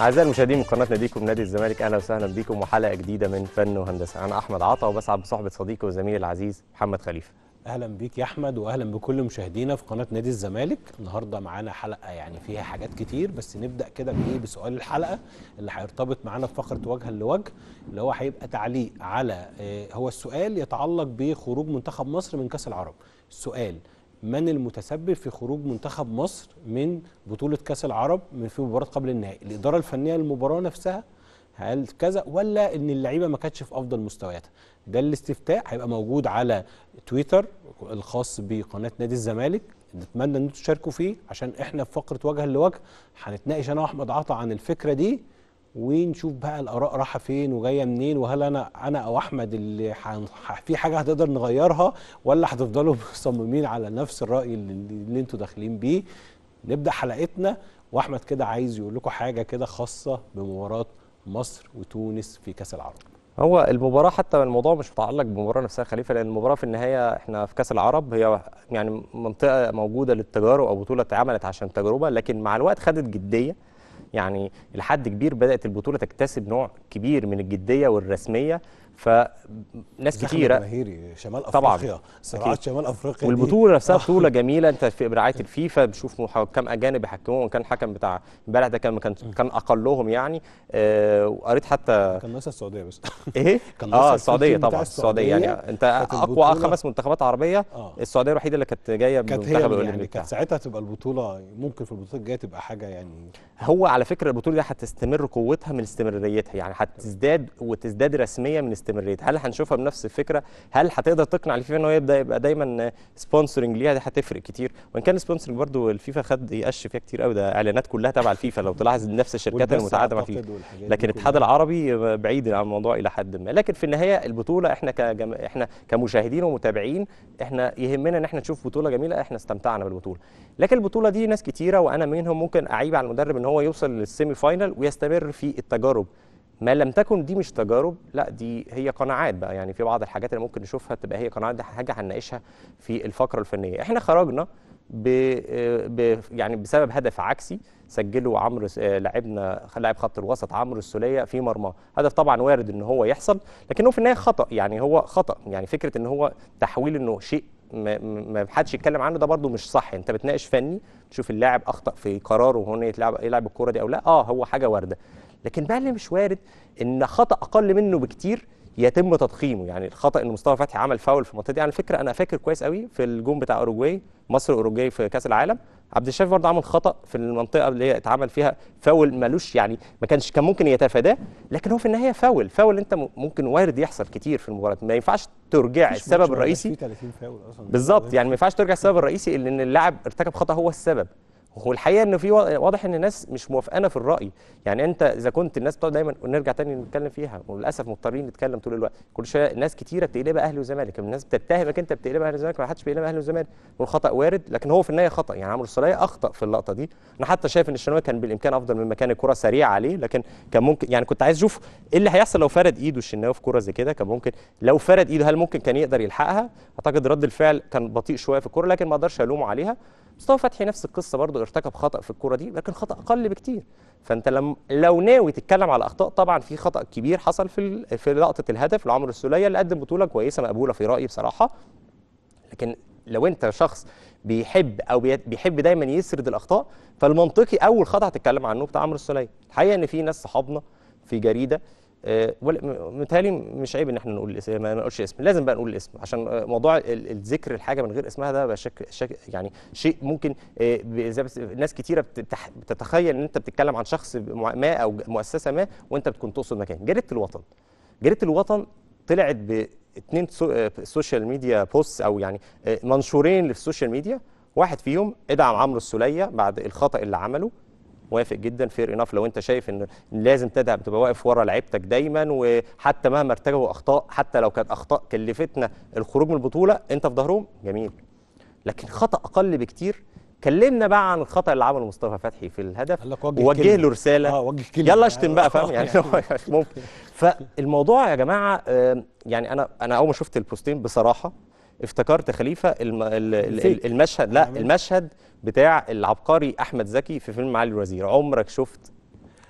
اعزائي المشاهدين من قناه ناديكم نادي الزمالك اهلا وسهلا بكم وحلقه جديده من فن وهندسه انا احمد عطا وبسعد بصحبه صديقي وزميلي العزيز محمد خليفه اهلا بيك يا احمد واهلا بكل مشاهدينا في قناه نادي الزمالك النهارده معانا حلقه يعني فيها حاجات كتير بس نبدا كده بايه بسؤال الحلقه اللي هيرتبط معانا في فقره وجها لوجه اللي هو هيبقى تعليق على آه، هو السؤال يتعلق بخروج منتخب مصر من كاس العرب السؤال من المتسبب في خروج منتخب مصر من بطولة كأس العرب من في مباراة قبل النهائي الإدارة الفنية للمباراة نفسها هل كذا ولا ان اللعيبه ما كانتش في افضل مستوياتها ده الاستفتاء هيبقى موجود على تويتر الخاص بقناه نادي الزمالك نتمنى ان انتم تشاركوا فيه عشان احنا في فقره وجها لوجه هنتناقش انا واحمد عطا عن الفكره دي ونشوف بقى الاراء رايحه فين وجايه منين وهل انا انا او احمد اللي حن... في حاجه هتقدر نغيرها ولا هتفضلوا مصممين على نفس الراي اللي, اللي انتوا داخلين بيه نبدا حلقتنا واحمد كده عايز يقول لكم حاجه كده خاصه بمباراه مصر وتونس في كاس العرب هو المباراة حتى الموضوع مش متعلق بالمباراة نفسها خليفة لأن المباراة في النهاية احنا في كأس العرب هي يعني منطقة موجودة للتجارب أو بطولة اتعملت عشان تجربة لكن مع الوقت خدت جدية يعني لحد كبير بدات البطوله تكتسب نوع كبير من الجديه والرسميه فناس كتيره جماهيري شمال افريقيا طبعا صراعات شمال افريقيا والبطوله نفسها آه. بطوله جميله انت في برعايه الفيفا بتشوف كم اجانب بيحكموا كان حكم بتاع امبارح ده كان كان كان اقلهم يعني آه وقريت حتى كان ناس السعوديه بس ايه كان اه السعوديه طبعا السعوديه يعني انت اقوى خمس منتخبات عربيه آه. السعوديه الوحيده اللي كانت جايه كانت هي يعني كانت ساعتها تبقى البطوله ممكن في البطوله الجايه تبقى حاجه يعني هو على فكره البطوله دي هتستمر قوتها من استمراريتها يعني هتزداد وتزداد رسميه من استمراريتها الاستمراريه هل هنشوفها بنفس الفكره هل هتقدر تقنع الفيفا ان هو يبدا يبقى دايما سبونسرنج ليها دي هتفرق كتير وان كان سبونسرنج برضو الفيفا خد يقش فيها كتير قوي ده اعلانات كلها تبع الفيفا لو تلاحظ نفس الشركات المتعاقده مع الفيفا لكن الاتحاد العربي بعيد عن الموضوع الى حد ما لكن في النهايه البطوله احنا كجم... احنا كمشاهدين ومتابعين احنا يهمنا ان احنا نشوف بطوله جميله احنا استمتعنا بالبطوله لكن البطوله دي ناس كتيره وانا منهم ممكن اعيب على المدرب ان هو يوصل للسيمي فاينل ويستمر في التجارب ما لم تكن دي مش تجارب لا دي هي قناعات بقى يعني في بعض الحاجات اللي ممكن نشوفها تبقى هي قناعات دي حاجه هنناقشها في الفقره الفنيه احنا خرجنا ب... ب... يعني بسبب هدف عكسي سجله عمرو لاعبنا لاعب خط الوسط عمرو السوليه في مرماه هدف طبعا وارد ان هو يحصل لكنه في النهايه خطا يعني هو خطا يعني فكره ان هو تحويل انه شيء ما حدش يتكلم عنه ده برده مش صح انت بتناقش فني تشوف اللاعب اخطا في قراره هنا يلعب يلعب الكوره دي او لا اه هو حاجه وارده لكن بقى اللي مش وارد ان خطا اقل منه بكتير يتم تضخيمه يعني الخطا ان مصطفى فتحي عمل فاول في المنطقه دي على فكره انا فاكر كويس قوي في الجون بتاع اوروجواي مصر اوروجواي في كاس العالم عبد الشافي برضه عمل خطا في المنطقه اللي هي اتعمل فيها فاول ملوش يعني ما كانش كان ممكن يتفاداه لكن هو في النهايه فاول فاول انت ممكن وارد يحصل كتير في المباراه ما ينفعش ترجع السبب الرئيسي بالظبط يعني ما ينفعش ترجع السبب الرئيسي اللي ان اللاعب ارتكب خطا هو السبب هو الحقيقه ان في واضح ان الناس مش موافقانا في الراي يعني انت اذا كنت الناس بتقعد دايما نرجع تاني نتكلم فيها وللاسف مضطرين نتكلم طول الوقت كل شويه ناس كتيره بتقلبها اهلي وزمالك يعني الناس بتتهمك انت بتقلبها اهلي وزمالك ما حدش بيقلبها اهلي وزمالك والخطا وارد لكن هو في النهايه خطا يعني عمرو السوليه اخطا في اللقطه دي انا حتى شايف ان الشناوي كان بالامكان افضل من مكان الكره سريع عليه لكن كان ممكن يعني كنت عايز اشوف ايه اللي هيحصل لو فرد ايده الشناوي في كره زي كده كان ممكن لو فرد ايده هل ممكن كان يقدر يلحقها اعتقد رد الفعل كان بطيء شويه في الكره لكن ما اقدرش الومه عليها مصطفى فتحي نفس القصه برضه ارتكب خطا في الكوره دي لكن خطا اقل بكتير فانت لم لو ناوي تتكلم على اخطاء طبعا في خطا كبير حصل في في لقطه الهدف لعمرو السوليه اللي قدم بطوله كويسه مقبوله في رايي بصراحه لكن لو انت شخص بيحب او بيحب دايما يسرد الاخطاء فالمنطقي اول خطا هتتكلم عنه بتاع عمرو السوليه الحقيقه ان في ناس صحابنا في جريده آه، متهيألي مش عيب ان احنا نقول الاسم ما نقولش اسم لازم بقى نقول الاسم عشان موضوع الذكر الحاجه من غير اسمها ده بقى شك يعني شيء ممكن آه، ناس كثيره بتتخيل ان انت بتتكلم عن شخص ما او مؤسسه ما وانت بتكون تقصد مكان جريده الوطن جريده الوطن طلعت باثنين سوشيال ميديا بوست او يعني آه، منشورين في السوشيال ميديا واحد فيهم ادعم عمرو السوليه بعد الخطا اللي عمله موافق جدا فير اناف لو انت شايف ان لازم تدعم تبقى واقف ورا لعيبتك دايما وحتى مهما ارتكبوا اخطاء حتى لو كانت اخطاء كلفتنا الخروج من البطوله انت في ظهرهم جميل لكن خطا اقل بكتير كلمنا بقى عن الخطا اللي عمله مصطفى فتحي في الهدف ووجه له رساله اه وجه كلمه يلا اشتم بقى فاهم آه. يعني ممكن فالموضوع يا جماعه يعني انا انا اول ما شفت البوستين بصراحه افتكرت خليفه الم... ال... ال... المشهد لا المشهد بتاع العبقري احمد زكي في فيلم معالي الوزير عمرك شفت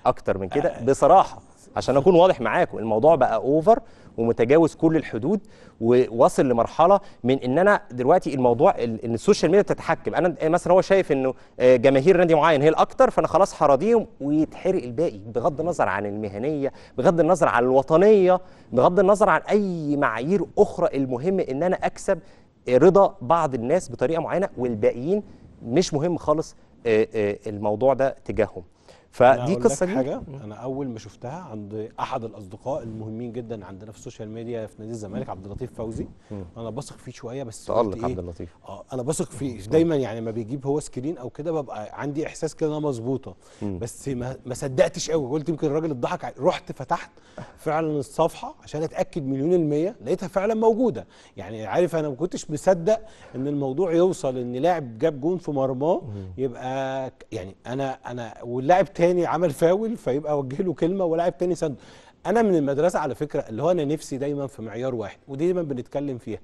اكتر من كده آه. بصراحه عشان اكون واضح معاكم الموضوع بقى اوفر ومتجاوز كل الحدود وواصل لمرحله من ان انا دلوقتي الموضوع ان السوشيال ميديا بتتحكم انا مثلا هو شايف انه آه، جماهير نادي معين هي الاكثر فانا خلاص حراضيهم ويتحرق الباقي بغض النظر عن المهنيه بغض النظر عن الوطنيه بغض النظر عن اي معايير اخرى المهم ان انا اكسب رضا بعض الناس بطريقه معينه والباقيين مش مهم خالص آه، آه، الموضوع ده تجاههم فدي قصه لك حاجه انا اول ما شفتها عند احد الاصدقاء المهمين جدا عندنا في السوشيال ميديا في نادي الزمالك عبد اللطيف فوزي انا بثق فيه شويه بس تألق إيه؟ عبد اللطيف اه انا بثق فيه دايما يعني ما بيجيب هو سكرين او كده ببقى عندي احساس كده انها مظبوطه بس ما, ما صدقتش قوي قلت يمكن الراجل اتضحك رحت فتحت فعلا الصفحه عشان اتاكد مليون الميه لقيتها فعلا موجوده يعني عارف انا ما كنتش مصدق ان الموضوع يوصل ان لاعب جاب جون في مرماه يبقى يعني انا انا واللاعب تاني عمل فاول فيبقى وجه له كلمه ولاعب تاني سد انا من المدرسه على فكره اللي هو انا نفسي دايما في معيار واحد ودايما بنتكلم فيها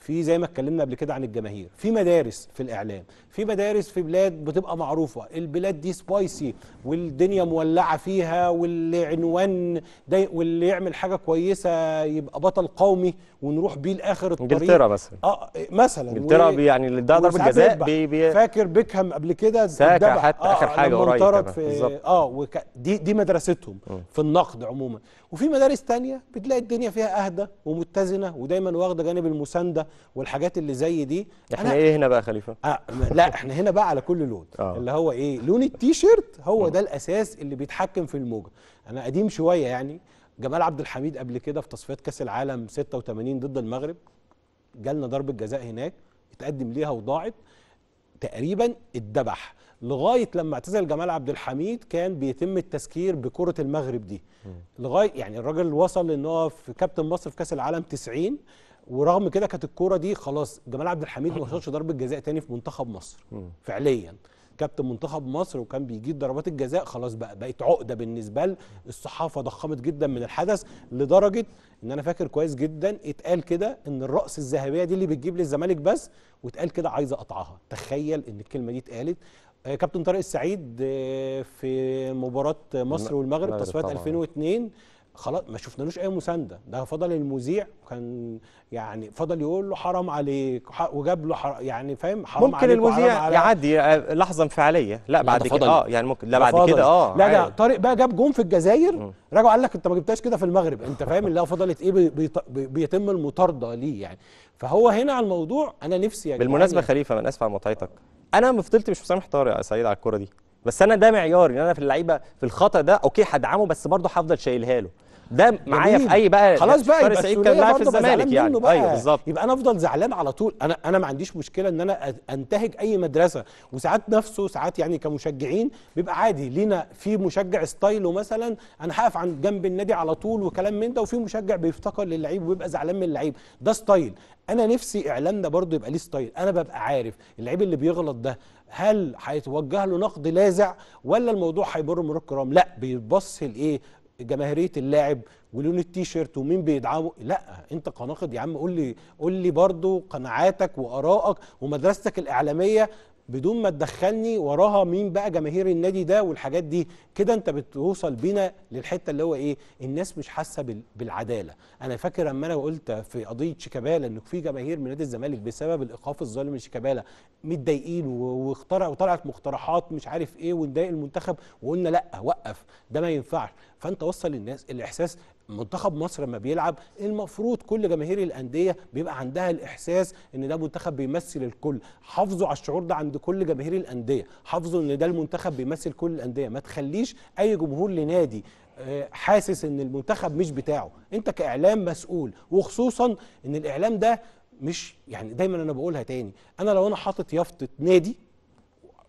في زي ما اتكلمنا قبل كده عن الجماهير في مدارس في الاعلام في مدارس في بلاد بتبقى معروفه البلاد دي سبايسي والدنيا مولعه فيها واللي عنوان ده واللي يعمل حاجه كويسه يبقى بطل قومي ونروح بيه لاخر الطريق انجلترا مثلا اه مثلا انجلترا و... يعني ده ضربه جزاء بي بي فاكر بيكهام قبل كده ساكا حتى آه اخر حاجه قريب في... اه وك... دي دي مدرستهم م. في النقد عموما وفي مدارس تانية بتلاقي الدنيا فيها اهدى ومتزنه ودايما واخده جانب المسانده والحاجات اللي زي دي احنا ايه هنا بقى خليفه آه لا احنا هنا بقى على كل لون آه. اللي هو ايه لون التيشيرت هو ده الاساس اللي بيتحكم في الموجه انا قديم شويه يعني جمال عبد الحميد قبل كده في تصفيات كاس العالم 86 ضد المغرب جالنا ضربه جزاء هناك اتقدم ليها وضاعت تقريبا اتدبح لغايه لما اعتزل جمال عبد الحميد كان بيتم التذكير بكره المغرب دي لغايه يعني الراجل وصل ان هو في كابتن مصر في كاس العالم 90 ورغم كده كانت الكوره دي خلاص جمال عبد الحميد ما شاطش ضربه جزاء تاني في منتخب مصر فعليا كابتن منتخب مصر وكان بيجيب ضربات الجزاء خلاص بقى بقت عقده بالنسبه للصحافه ضخمت جدا من الحدث لدرجه ان انا فاكر كويس جدا اتقال كده ان الراس الذهبيه دي اللي بتجيب للزمالك بس واتقال كده عايزه اقطعها تخيل ان الكلمه دي اتقالت آه، كابتن طارق السعيد آه، في مباراه مصر والمغرب تصفيات 2002 خلاص ما شفنالوش اي مسانده ده فضل المذيع كان يعني فضل يقول له حرام عليك وجاب له حرام يعني فاهم حرام ممكن المذيع يعدي آه، لحظه انفعاليه لا بعد كده اه يعني ممكن لا بعد كده اه لا ده أيوه. طارق بقى جاب جون في الجزائر راجع قال لك انت ما جبتهاش كده في المغرب انت فاهم اللي هو فضلت ايه بي بي بيتم المطارده ليه يعني فهو هنا على الموضوع انا نفسي يا بالمناسبه خليفه انا اسف على مطايتك انا ما فضلت مش مسامح طارق يا سعيد على الكره دي بس انا ده معياري ان انا في اللعيبه في الخطا ده اوكي هدعمه بس برضه هفضل شايلها له ده معايا في اي بقى خلاص بقى يبقى سعيد كان لاعب في الزمالك يعني أيوه، بقى. ايوه بالظبط يبقى انا افضل زعلان على طول انا انا ما عنديش مشكله ان انا انتهج اي مدرسه وساعات نفسه ساعات يعني كمشجعين بيبقى عادي لينا في مشجع ستايله مثلا انا هقف عند جنب النادي على طول وكلام من ده وفي مشجع بيفتقر للعيب وبيبقى زعلان من اللعيب ده ستايل انا نفسي اعلامنا برضه يبقى ليه ستايل انا ببقى عارف اللعيب اللي بيغلط ده هل هيتوجه له نقد لاذع ولا الموضوع هيبر مرور الكرام لا بيبص لايه جماهيريه اللاعب ولون التيشيرت ومين بيدعمه لا انت كناقد يا عم قول لي قول لي برضه قناعاتك وارائك ومدرستك الاعلاميه بدون ما تدخلني وراها مين بقى جماهير النادي ده والحاجات دي كده انت بتوصل بينا للحته اللي هو ايه الناس مش حاسه بالعداله انا فاكر اما انا قلت في قضيه شيكابالا ان في جماهير من نادي الزمالك بسبب الايقاف الظالم لشيكابالا متضايقين واخترع وطلعت مقترحات مش عارف ايه ونضايق المنتخب وقلنا لا وقف ده ما ينفعش فانت وصل للناس الاحساس منتخب مصر لما بيلعب المفروض كل جماهير الانديه بيبقى عندها الاحساس ان ده منتخب بيمثل الكل حافظوا على الشعور ده عند كل جماهير الانديه حافظوا ان ده المنتخب بيمثل كل الانديه ما تخليش اي جمهور لنادي آه، حاسس ان المنتخب مش بتاعه انت كاعلام مسؤول وخصوصا ان الاعلام ده مش يعني دايما انا بقولها تاني انا لو انا حاطط يافطه نادي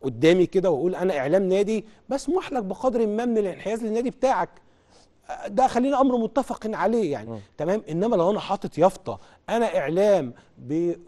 قدامي كده واقول انا اعلام نادي بسمح لك بقدر ما من الانحياز للنادي بتاعك ده خلينا امر متفق عليه يعني م. تمام انما لو انا حاطط يافطه انا اعلام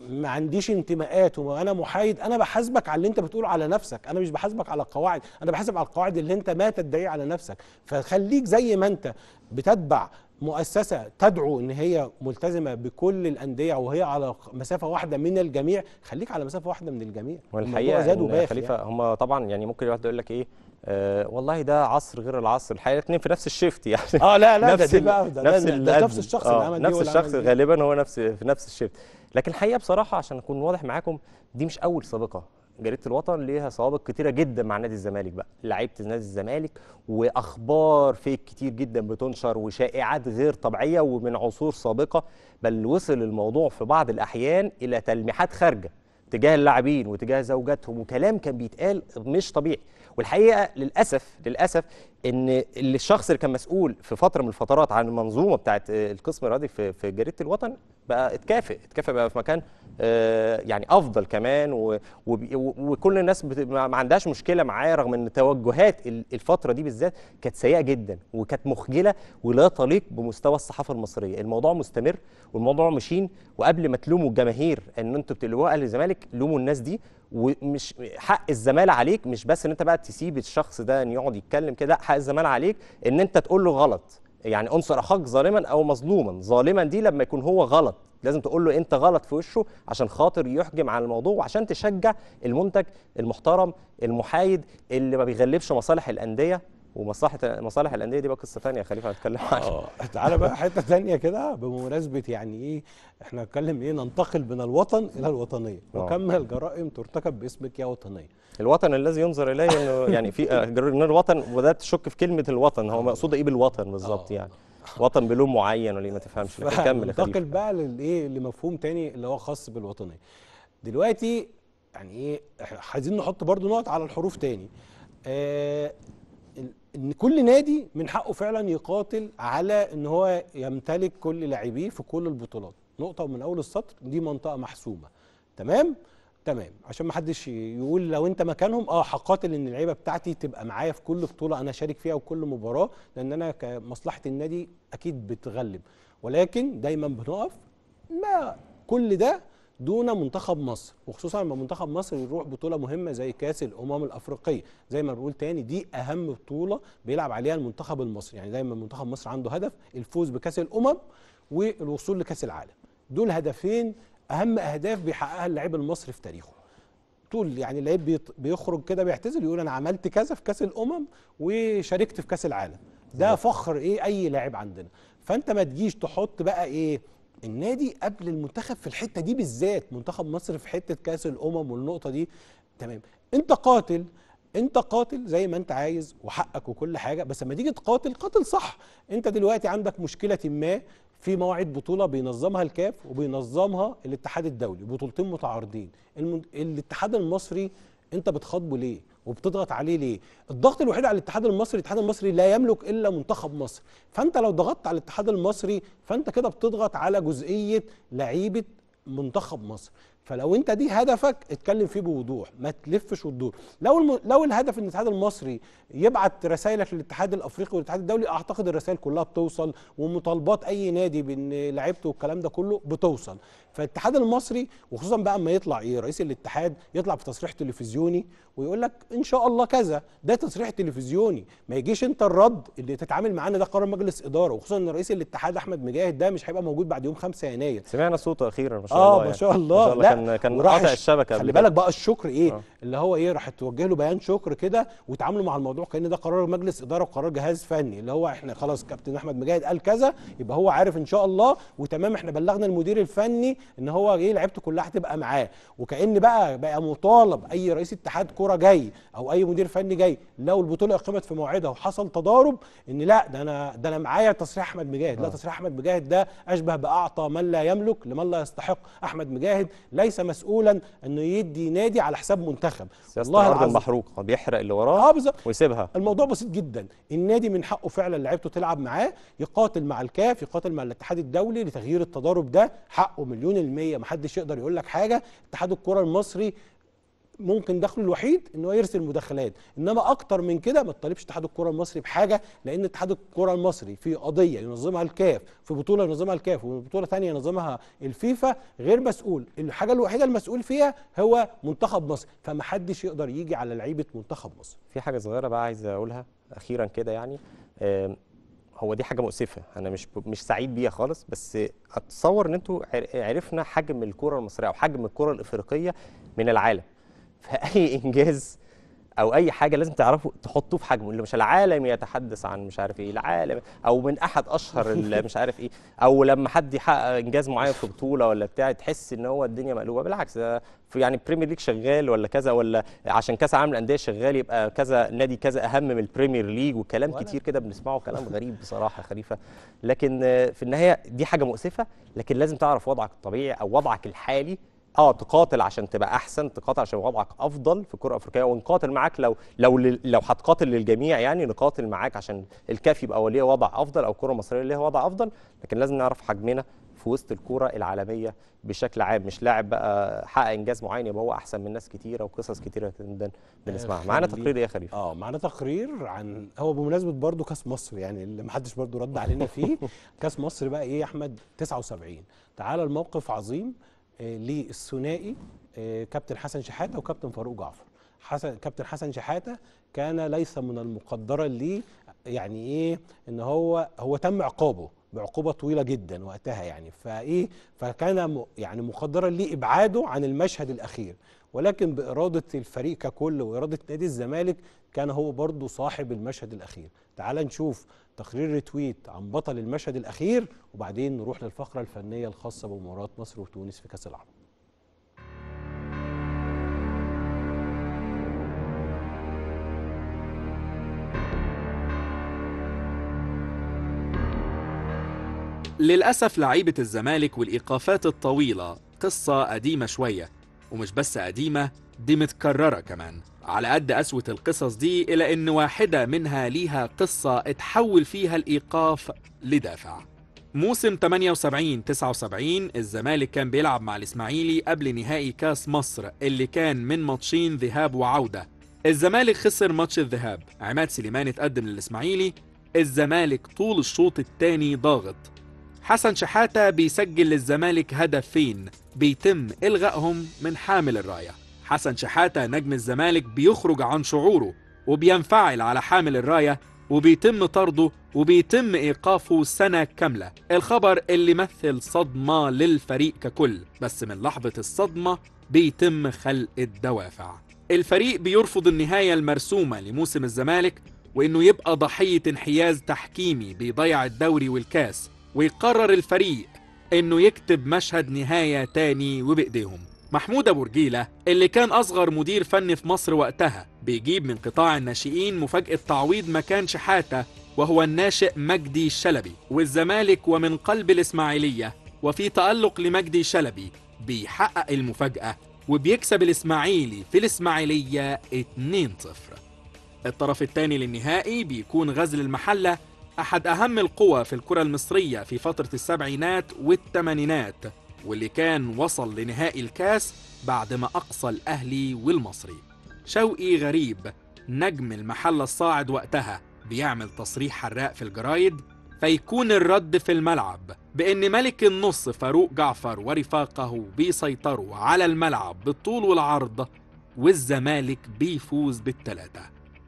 ما عنديش انتماءات وانا محايد انا بحاسبك على اللي انت بتقوله على نفسك انا مش بحاسبك على القواعد انا بحاسب على القواعد اللي انت ما تدعيه على نفسك فخليك زي ما انت بتتبع مؤسسة تدعو ان هي ملتزمة بكل الاندية وهي على مسافة واحدة من الجميع خليك على مسافة واحدة من الجميع والحقيقة زاد وباخ خليفة يعني. هم طبعا يعني ممكن الواحد يقول لك ايه آه والله ده عصر غير العصر الحقيقه الاثنين في نفس الشيفت يعني اه لا لا نفس ده ده نفس, ده ده نفس الشخص آه اللي عمل نفس الشخص غالبا هو نفس في نفس الشيفت لكن الحقيقه بصراحه عشان اكون واضح معاكم دي مش اول سابقه جريده الوطن ليها سوابق كتيره جدا مع نادي الزمالك بقى لعيبه نادي الزمالك واخبار فيك كتير جدا بتنشر وشائعات غير طبيعيه ومن عصور سابقه بل وصل الموضوع في بعض الاحيان الى تلميحات خارجه تجاه اللاعبين وتجاه زوجاتهم وكلام كان بيتقال مش طبيعي والحقيقه للاسف للاسف ان الشخص اللي كان مسؤول في فتره من الفترات عن المنظومه بتاعه القسم الرياضي في جريده الوطن بقى اتكافئ اتكافئ بقى في مكان آه، يعني افضل كمان وكل الناس ما عندهاش مشكله معاه رغم ان توجهات الفتره دي بالذات كانت سيئه جدا وكانت مخجله ولا تليق بمستوى الصحافه المصريه الموضوع مستمر والموضوع مشين وقبل ما تلوموا الجماهير ان انتوا بتقلبوها اهل الزمالك لوموا الناس دي ومش حق الزماله عليك مش بس ان انت بقى تسيب الشخص ده ان يقعد يتكلم كده لا حق الزماله عليك ان انت تقول له غلط يعني عنصر اخاك ظالما او مظلوما ظالما دي لما يكون هو غلط لازم تقول له انت غلط في وشه عشان خاطر يحجم عن الموضوع وعشان تشجع المنتج المحترم المحايد اللي ما بيغلبش مصالح الانديه ومصلحه مصالح الانديه دي بقى قصه ثانيه يا خليفه هنتكلم آه. عنها اه تعالى بقى حته ثانيه كده بمناسبه يعني ايه احنا هنتكلم ايه ننتقل من الوطن الى الوطنيه وكم آه. الجرائم ترتكب باسمك يا وطنيه الوطن الذي ينظر اليه انه يعني في آه، من الوطن وده تشك في كلمه الوطن هو مقصود ايه بالوطن بالظبط يعني وطن بلون معين ولا إيه؟ ما تفهمش لكن كمل ننتقل بقى للايه لمفهوم تاني اللي هو خاص بالوطنيه دلوقتي يعني ايه عايزين نحط برضو نقط على الحروف تاني آه ان كل نادي من حقه فعلا يقاتل على ان هو يمتلك كل لاعبيه في كل البطولات نقطه من اول السطر دي منطقه محسومه تمام تمام عشان ما حدش يقول لو انت مكانهم اه هقاتل ان اللعيبه بتاعتي تبقى معايا في كل بطوله انا شارك فيها وكل مباراه لان انا كمصلحه النادي اكيد بتغلب ولكن دايما بنقف ما كل ده دون منتخب مصر وخصوصا لما منتخب مصر يروح بطوله مهمه زي كاس الامم الافريقيه زي ما بنقول تاني دي اهم بطوله بيلعب عليها المنتخب المصري يعني دايما منتخب مصر عنده هدف الفوز بكاس الامم والوصول لكاس العالم دول هدفين اهم اهداف بيحققها اللاعب المصري في تاريخه طول يعني اللعيب بيخرج كده بيعتزل يقول انا عملت كذا في كاس الامم وشاركت في كاس العالم ده فخر ايه اي لاعب عندنا فانت ما تجيش تحط بقى ايه النادي قبل المنتخب في الحته دي بالذات منتخب مصر في حته كاس الامم والنقطه دي تمام انت قاتل انت قاتل زي ما انت عايز وحقك وكل حاجه بس لما تيجي تقاتل قاتل صح انت دلوقتي عندك مشكله ما في مواعيد بطوله بينظمها الكاف وبينظمها الاتحاد الدولي بطولتين متعارضين الاتحاد المصري انت بتخاطبه ليه وبتضغط عليه ليه الضغط الوحيد على الاتحاد المصري الاتحاد المصري لا يملك الا منتخب مصر فانت لو ضغطت على الاتحاد المصري فانت كده بتضغط على جزئيه لعيبه منتخب مصر فلو انت دي هدفك اتكلم فيه بوضوح ما تلفش وتدور لو الم... لو الهدف ان الاتحاد المصري يبعت رسائلك للاتحاد الافريقي والاتحاد الدولي اعتقد الرسائل كلها بتوصل ومطالبات اي نادي بان لعيبته والكلام ده كله بتوصل فالاتحاد المصري وخصوصا بقى اما يطلع ايه رئيس الاتحاد يطلع في تصريح تلفزيوني ويقول لك ان شاء الله كذا ده تصريح تلفزيوني ما يجيش انت الرد اللي تتعامل معانا ده قرار مجلس اداره وخصوصا ان رئيس الاتحاد احمد مجاهد ده مش هيبقى موجود بعد يوم 5 يناير سمعنا صوته اخيرا ما شاء آه، الله اه ما شاء الله, ما شاء الله كان كان قاطع الشبكه خلي بالك بقى الشكر ايه آه. اللي هو ايه راح توجه له بيان شكر كده وتعاملوا مع الموضوع كان ده قرار مجلس اداره وقرار جهاز فني اللي هو احنا خلاص كابتن احمد مجاهد قال كذا يبقى هو عارف ان شاء الله وتمام احنا بلغنا المدير الفني ان هو ايه لعيبته كلها هتبقى معاه وكان بقى بقى مطالب اي رئيس اتحاد كوره جاي او اي مدير فني جاي لو البطوله اقيمت في موعدها وحصل تضارب ان لا ده انا ده انا معايا تصريح احمد مجاهد لا آه. تصريح احمد مجاهد ده اشبه باعطى من لا يملك لمن لا يستحق احمد مجاهد ليس مسؤولا انه يدي نادي على حساب منتخب والله العظيم المحروق بيحرق اللي وراه اه ويسيبها الموضوع بسيط جدا النادي من حقه فعلا لعيبته تلعب معاه يقاتل مع الكاف يقاتل مع الاتحاد الدولي لتغيير التضارب ده حقه مليون مليون المية محدش يقدر يقول لك حاجة اتحاد الكرة المصري ممكن دخله الوحيد ان هو يرسل مداخلات انما اكتر من كده ما تطالبش اتحاد الكره المصري بحاجه لان اتحاد الكره المصري في قضيه ينظمها الكاف في بطوله ينظمها الكاف وبطوله ثانيه ينظمها الفيفا غير مسؤول الحاجه الوحيده المسؤول فيها هو منتخب مصر فمحدش يقدر يجي على لعيبه منتخب مصر في حاجه صغيره بقى عايز اقولها اخيرا كده يعني هو دي حاجه مؤسفه انا مش مش سعيد بيها خالص بس اتصور ان انتوا عرفنا حجم الكره المصريه او حجم الكره الافريقيه من العالم فاي انجاز او اي حاجه لازم تعرفوا تحطوه في حجمه اللي مش العالم يتحدث عن مش عارف ايه العالم او من احد اشهر مش عارف ايه او لما حد يحقق انجاز معين في بطوله ولا بتاع تحس ان هو الدنيا مقلوبه بالعكس ده في يعني بريمير ليج شغال ولا كذا ولا عشان كاس عالم الانديه شغال يبقى كذا نادي كذا اهم من البريمير ليج وكلام كتير كده بنسمعه كلام غريب بصراحه خليفه لكن في النهايه دي حاجه مؤسفه لكن لازم تعرف وضعك الطبيعي او وضعك الحالي اه تقاتل عشان تبقى احسن تقاتل عشان وضعك افضل في الكره الافريقيه ونقاتل معاك لو لو لو هتقاتل للجميع يعني نقاتل معاك عشان الكاف يبقى ليه وضع افضل او الكره المصريه ليها وضع افضل لكن لازم نعرف حجمنا في وسط الكوره العالميه بشكل عام مش لاعب بقى حقق انجاز معين يبقى هو احسن من ناس كتيره وقصص كتيره جدا بنسمعها آه، معانا تقرير إيه يا خريف اه معانا تقرير عن هو بمناسبه برضو كاس مصر يعني اللي محدش برضو رد علينا فيه كاس مصر بقى ايه يا احمد 79 تعالى الموقف عظيم آه، للثنائي آه، كابتن حسن شحاته وكابتن فاروق جعفر حسن كابتن حسن شحاته كان ليس من المقدره ليه يعني ايه ان هو هو تم عقابه بعقوبه طويله جدا وقتها يعني فايه فكان يعني مقدرا ليه ابعاده عن المشهد الاخير ولكن باراده الفريق ككل واراده نادي الزمالك كان هو برضه صاحب المشهد الاخير تعال نشوف تقرير ريتويت عن بطل المشهد الأخير وبعدين نروح للفقرة الفنية الخاصة بمباراة مصر وتونس في كأس العالم للأسف لعيبة الزمالك والإيقافات الطويلة قصة قديمة شوية ومش بس قديمة دي متكررة كمان على قد قسوة القصص دي إلى إن واحدة منها ليها قصة اتحول فيها الإيقاف لدافع موسم 78 79 الزمالك كان بيلعب مع الاسماعيلي قبل نهائي كاس مصر اللي كان من ماتشين ذهاب وعوده الزمالك خسر ماتش الذهاب عماد سليمان اتقدم للاسماعيلي الزمالك طول الشوط الثاني ضاغط حسن شحاته بيسجل للزمالك هدفين بيتم الغائهم من حامل الرايه حسن شحاتة نجم الزمالك بيخرج عن شعوره وبينفعل على حامل الراية وبيتم طرده وبيتم ايقافه سنه كامله الخبر اللي مثل صدمه للفريق ككل بس من لحظه الصدمه بيتم خلق الدوافع الفريق بيرفض النهايه المرسومه لموسم الزمالك وانه يبقى ضحيه انحياز تحكيمي بيضيع الدوري والكاس ويقرر الفريق انه يكتب مشهد نهايه تاني وبايديهم محمود أبو رجيلة اللي كان أصغر مدير فني في مصر وقتها بيجيب من قطاع الناشئين مفاجأة تعويض مكان شحاتة وهو الناشئ مجدي الشلبي والزمالك ومن قلب الإسماعيلية وفي تألق لمجدي شلبي بيحقق المفاجأة وبيكسب الإسماعيلي في الإسماعيلية 2-0 الطرف الثاني للنهائي بيكون غزل المحلة أحد أهم القوى في الكرة المصرية في فترة السبعينات والثمانينات واللي كان وصل لنهائي الكاس بعد ما أقصى الأهلي والمصري شوقي غريب نجم المحلة الصاعد وقتها بيعمل تصريح حراق في الجرايد فيكون الرد في الملعب بأن ملك النص فاروق جعفر ورفاقه بيسيطروا على الملعب بالطول والعرض والزمالك بيفوز بالتلاتة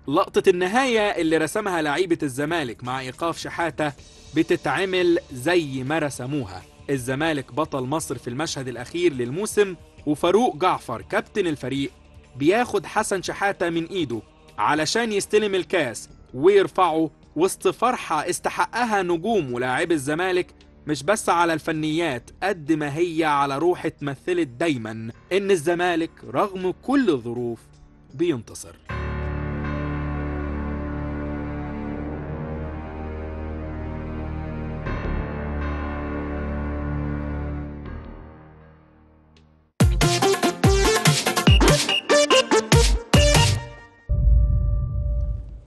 لقطة النهاية اللي رسمها لعيبة الزمالك مع إيقاف شحاتة بتتعمل زي ما رسموها الزمالك بطل مصر في المشهد الأخير للموسم وفاروق جعفر كابتن الفريق بياخد حسن شحاتة من إيده علشان يستلم الكاس ويرفعه وسط فرحة استحقها نجوم ولاعبي الزمالك مش بس على الفنيات قد ما هي على روح اتمثلت دايما إن الزمالك رغم كل الظروف بينتصر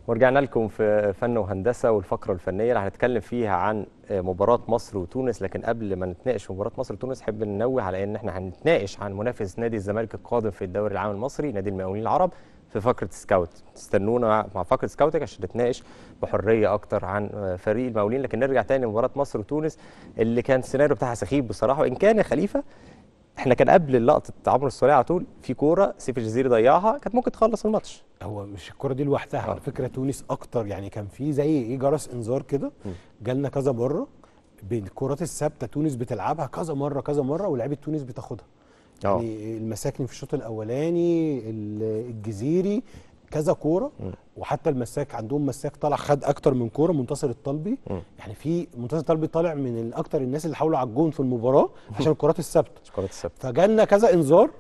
ورجعنا لكم في فن وهندسه والفقره الفنيه اللي هنتكلم فيها عن مباراه مصر وتونس لكن قبل ما نتناقش في مباراه مصر وتونس حب ننوه على ان احنا هنتناقش عن منافس نادي الزمالك القادم في الدوري العام المصري نادي المقاولين العرب في فقره سكاوت استنونا مع فقره سكاوتك عشان نتناقش بحريه اكتر عن فريق المقاولين لكن نرجع تاني لمباراه مصر وتونس اللي كان السيناريو بتاعها سخيف بصراحه وان كان خليفه احنا كان قبل لقطه عمرو السوليه على طول في كوره سيف الجزيري ضيعها كانت ممكن تخلص الماتش هو مش الكوره دي لوحدها على آه. فكره تونس اكتر يعني كان في زي ايه جرس انذار كده جالنا كذا مره بالكرات الثابته تونس بتلعبها كذا مره كذا مره ولعيبه تونس بتاخدها آه. يعني المساكني في الشوط الاولاني الجزيري كذا كوره وحتى المساك عندهم مساك طلع خد اكتر من كوره منتصر الطلبي م. يعني في منتصر الطلبي طالع من اكتر الناس اللي حاولوا على الجون في المباراه عشان الكرات الثابته الكرات الثابته فجالنا كذا انذار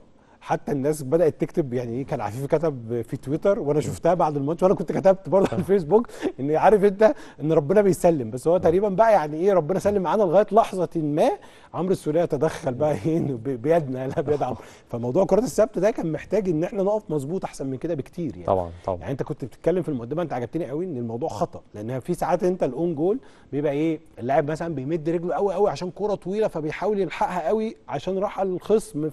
حتى الناس بدات تكتب يعني إيه، كان عفيفي كتب في تويتر وانا شفتها بعد الماتش وانا كنت كتبت برضه على الفيسبوك ان عارف انت ان ربنا بيسلم بس هو آه. تقريبا بقى يعني ايه ربنا سلم معانا لغايه لحظه ما عمرو السوليه تدخل بقى ايه بيدنا لا بيد عمرو فموضوع كرات السبت ده كان محتاج ان احنا نقف مظبوط احسن من كده بكتير يعني طبعا طبعا يعني انت كنت بتتكلم في المقدمه انت عجبتني قوي ان الموضوع خطا لان في ساعات انت الاون جول بيبقى ايه اللاعب مثلا بيمد رجله قوي قوي عشان كوره طويله فبيحاول يلحقها قوي عشان راح الخصم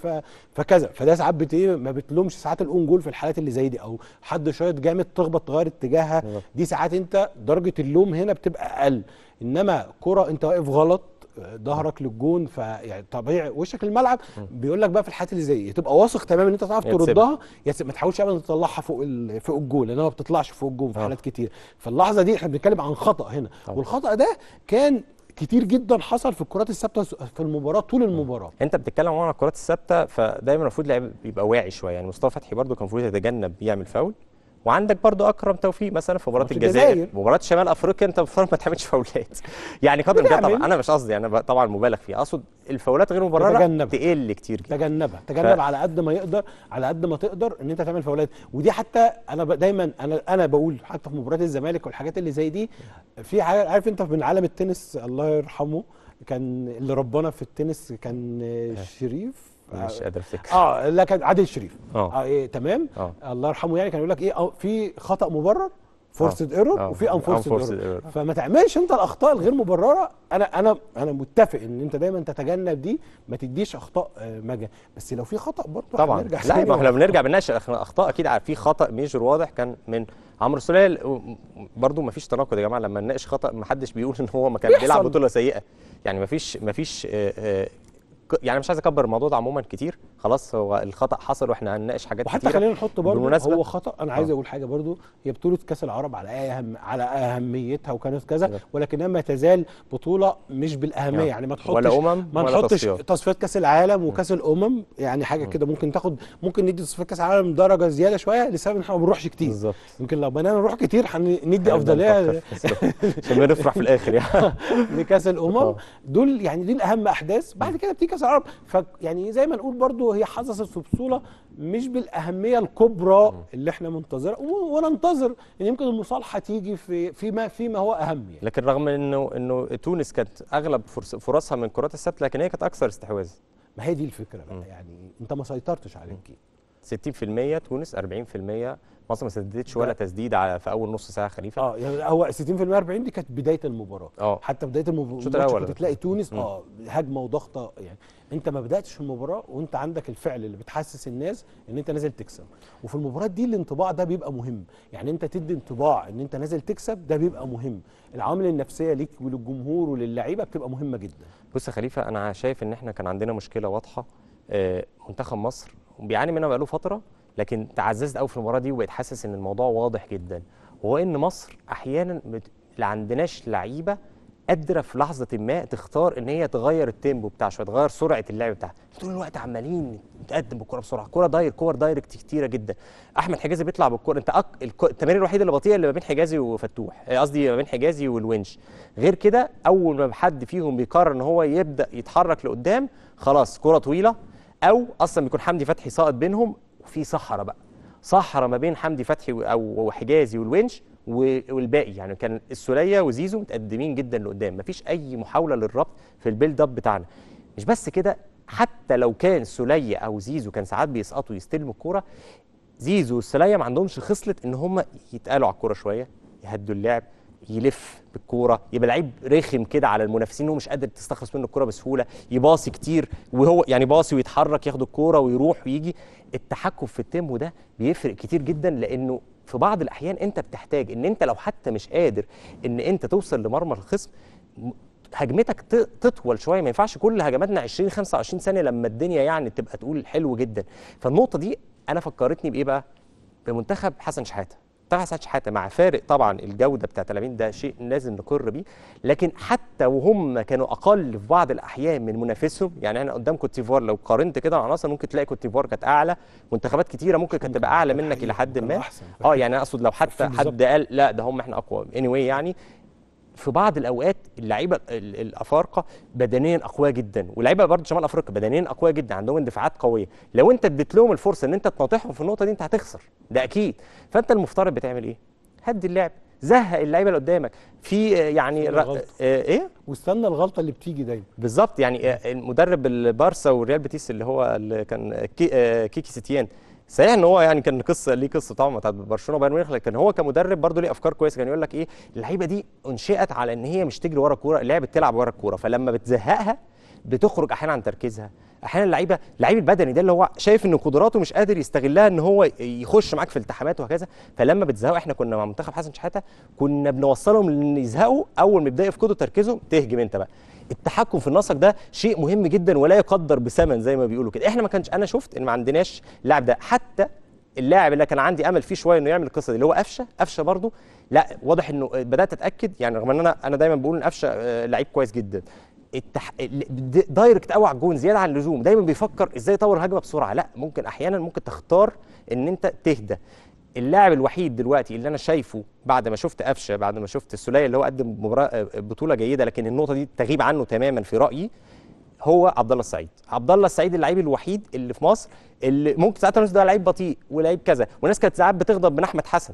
فكذا فده ساعات بت ايه ما بتلومش ساعات الاون جول في الحالات اللي زي دي او حد شايط جامد تخبط تغير اتجاهها دي ساعات انت درجه اللوم هنا بتبقى اقل انما كره انت واقف غلط ظهرك للجون فيعني طبيعي وشك الملعب بيقول لك بقى في الحالات اللي زي دي تبقى واثق تماما ان انت تعرف تردها يا ما تحاولش ابدا تطلعها فوق فوق الجول لان ما بتطلعش فوق الجون في آه. حالات كتير فاللحظه دي احنا بنتكلم عن خطا هنا والخطا ده كان كتير جدا حصل في الكرات الثابته في المباراه طول المباراه انت بتتكلم عن الكرات الثابته فدايما المفروض اللاعب يبقى واعي شويه يعني مصطفى فتحي برده كان المفروض يتجنب يعمل فاول وعندك برضو اكرم توفيق مثلا في مباراه الجزائر مباراه شمال افريقيا انت المفروض ما تعملش فاولات يعني قدر الامكان طبعا انا مش قصدي انا طبعا مبالغ فيه اقصد الفاولات غير مبرره تقل كتير جدا تجنبها تجنب ف... على قد ما يقدر على قد ما تقدر ان انت تعمل فاولات ودي حتى انا ب... دايما انا انا بقول حتى في مباريات الزمالك والحاجات اللي زي دي في حاجه عارف انت من عالم التنس الله يرحمه كان اللي ربنا في التنس كان آه. شريف مش قادر افتكر اه لكن عادل شريف اه, آه، إيه تمام أوه. الله يرحمه يعني كان يقول لك ايه في خطا مبرر فورسد ايرور آه. آه. وفي انفورسد ايرور فما تعملش انت الاخطاء الغير مبرره انا انا انا متفق ان انت دايما تتجنب دي ما تديش اخطاء مجا بس لو في خطا برضه طبعا لا ما احنا بنرجع بنناقش اخطاء اكيد في خطا ميجر واضح كان من عمرو سليل برضه ما فيش تناقض يا جماعه لما نناقش خطا ما حدش بيقول ان هو ما كان بيلعب بطوله سيئه يعني ما فيش ما فيش يعني مش عايز اكبر الموضوع ده عموما كتير خلاص هو الخطا حصل واحنا هنناقش حاجات وحتى كتير خلينا نحط برضه بالمناسبة هو خطا انا عايز آه. اقول حاجه برضه هي بطوله كاس العرب على اهم على اهميتها وكانت كذا ولكنها ما تزال بطوله مش بالاهميه آه. يعني ما تحطش ولا امم ما نحطش تصفيات كاس العالم آه. وكاس الامم يعني حاجه كده ممكن تاخد ممكن ندي تصفيات كاس العالم درجه زياده شويه لسبب ان احنا ما بنروحش كتير بالظبط يمكن لو بنانا نروح كتير هندي افضليه عشان نفرح في الاخر يعني لكاس الامم دول يعني دي الاهم احداث بعد كده بتيجي كاس العرب فيعني زي ما نقول برضو هي حظصت في بطوله مش بالاهميه الكبرى اللي احنا منتظرها وننتظر ان يمكن المصالحه تيجي في فيما فيما هو اهم يعني. لكن رغم انه انه تونس كانت اغلب فرصها من كرات الثابته لكن هي كانت اكثر استحواذا ما هي دي الفكره بقى يعني انت ما سيطرتش على الجيم 60% تونس 40% مصر ما سددتش ولا تسديد على في اول نص ساعه خليفه اه يعني هو 60% 40 دي كانت بدايه المباراه أوه. حتى بدايه المباراه كنت تلاقي تونس اه هجمه وضغطه يعني انت ما بداتش المباراه وانت عندك الفعل اللي بتحسس الناس ان انت نازل تكسب وفي المباراه دي الانطباع ده بيبقى مهم يعني انت تدي انطباع ان انت نازل تكسب ده بيبقى مهم العوامل النفسيه ليك وللجمهور وللعيبه بتبقى مهمه جدا بص يا خليفه انا شايف ان احنا كان عندنا مشكله واضحه آه، منتخب مصر وبيعاني منها بقاله فتره لكن تعززت قوي في المباراه دي وبقيت حاسس ان الموضوع واضح جدا هو ان مصر احيانا ما عندناش لعيبه قادره في لحظه ما تختار ان هي تغير التيمبو بتاعها شويه تغير سرعه اللعب بتاعها طول الوقت عمالين نتقدم بالكره بسرعه كره داير كور دايركت كتيره جدا احمد حجازي بيطلع بالكره انت أك... التمارين الوحيده اللي بطيئه اللي ما بين حجازي وفتوح آه، قصدي ما بين حجازي والونش غير كده اول ما حد فيهم بيقرر ان هو يبدا يتحرك لقدام خلاص كره طويله او اصلا بيكون حمدي فتحي ساقط بينهم في صحراء بقى صحراء ما بين حمدي فتحي او حجازي والونش والباقي يعني كان السوليه وزيزو متقدمين جدا لقدام مفيش اي محاوله للربط في البيلد اب بتاعنا مش بس كده حتى لو كان سوليه او زيزو كان ساعات بيسقطوا يستلموا الكوره زيزو والسوليه ما عندهمش خصله ان هم يتقالوا على الكوره شويه يهدوا اللعب يلف بالكوره يبقى لعيب رخم كده على المنافسين ومش قادر تستخلص منه الكوره بسهوله يباصي كتير وهو يعني باصي ويتحرك ياخد الكوره ويروح ويجي التحكم في التيمبو ده بيفرق كتير جدا لانه في بعض الاحيان انت بتحتاج ان انت لو حتى مش قادر ان انت توصل لمرمى الخصم هجمتك تطول شويه ما ينفعش كل هجماتنا 20 25 ثانيه لما الدنيا يعني تبقى تقول حلو جدا فالنقطه دي انا فكرتني بايه بقى بمنتخب حسن شحاته طه سعد شحاته مع فارق طبعا الجوده بتاع تلاميذ ده شيء لازم نقر بيه لكن حتى وهم كانوا اقل في بعض الاحيان من منافسهم يعني احنا قدام كوت ديفوار لو قارنت كده العناصر ممكن تلاقي كوت ديفوار كانت اعلى منتخبات كتيره ممكن كانت تبقى اعلى منك الى حد ما اه يعني اقصد لو حتى حد قال لا ده هم احنا اقوى اني anyway يعني في بعض الاوقات اللعيبه الافارقه بدنيا اقوياء جدا واللعيبه برضه شمال افريقيا بدنيا اقوياء جدا عندهم اندفاعات قويه لو انت اديت لهم الفرصه ان انت تناطحهم في النقطه دي انت هتخسر ده اكيد فانت المفترض بتعمل ايه هدي اللعب زهق اللعيبه اللي قدامك في آه، يعني ر... آه، ايه واستنى الغلطه اللي بتيجي دايما بالظبط يعني آه، المدرب البارسا والريال بيتيس اللي هو اللي كان كي... كيكي سيتيان صحيح ان هو يعني كان قصه ليه قصه طبعا بتاعت برشلونه وبايرن ميونخ لكن هو كمدرب برضه ليه افكار كويسه كان يقول لك ايه اللعيبه دي انشئت على ان هي مش تجري ورا الكوره اللعيبه بتلعب ورا الكوره فلما بتزهقها بتخرج احيانا عن تركيزها احيانا اللعيبه اللعيب البدني ده اللي هو شايف ان قدراته مش قادر يستغلها ان هو يخش معاك في التحامات وهكذا فلما بتزهقوا احنا كنا مع منتخب حسن شحاته كنا بنوصلهم ان يزهقوا اول ما يبداوا يفقدوا تركيزهم تهجم انت بقى التحكم في النسق ده شيء مهم جدا ولا يقدر بثمن زي ما بيقولوا كده احنا ما كانش انا شفت ان ما عندناش اللاعب ده حتى اللاعب اللي كان عندي امل فيه شويه انه يعمل القصه دي اللي هو قفشه قفشه برضه لا واضح انه بدات اتاكد يعني رغم ان انا انا دايما بقول ان قفشه آه، لعيب كويس جدا التح... دايركت قوي على الجون زياده عن اللزوم دايما بيفكر ازاي يطور الهجمه بسرعه لا ممكن احيانا ممكن تختار ان انت تهدى اللاعب الوحيد دلوقتي اللي انا شايفه بعد ما شفت قفشه بعد ما شفت السوليه اللي هو قدم مباراه بطوله جيده لكن النقطه دي تغيب عنه تماما في رايي هو عبد الله السعيد عبد الله السعيد اللعيب الوحيد اللي في مصر اللي ممكن ساعات ده لعيب بطيء ولعيب كذا والناس كانت ساعات بتغضب من احمد حسن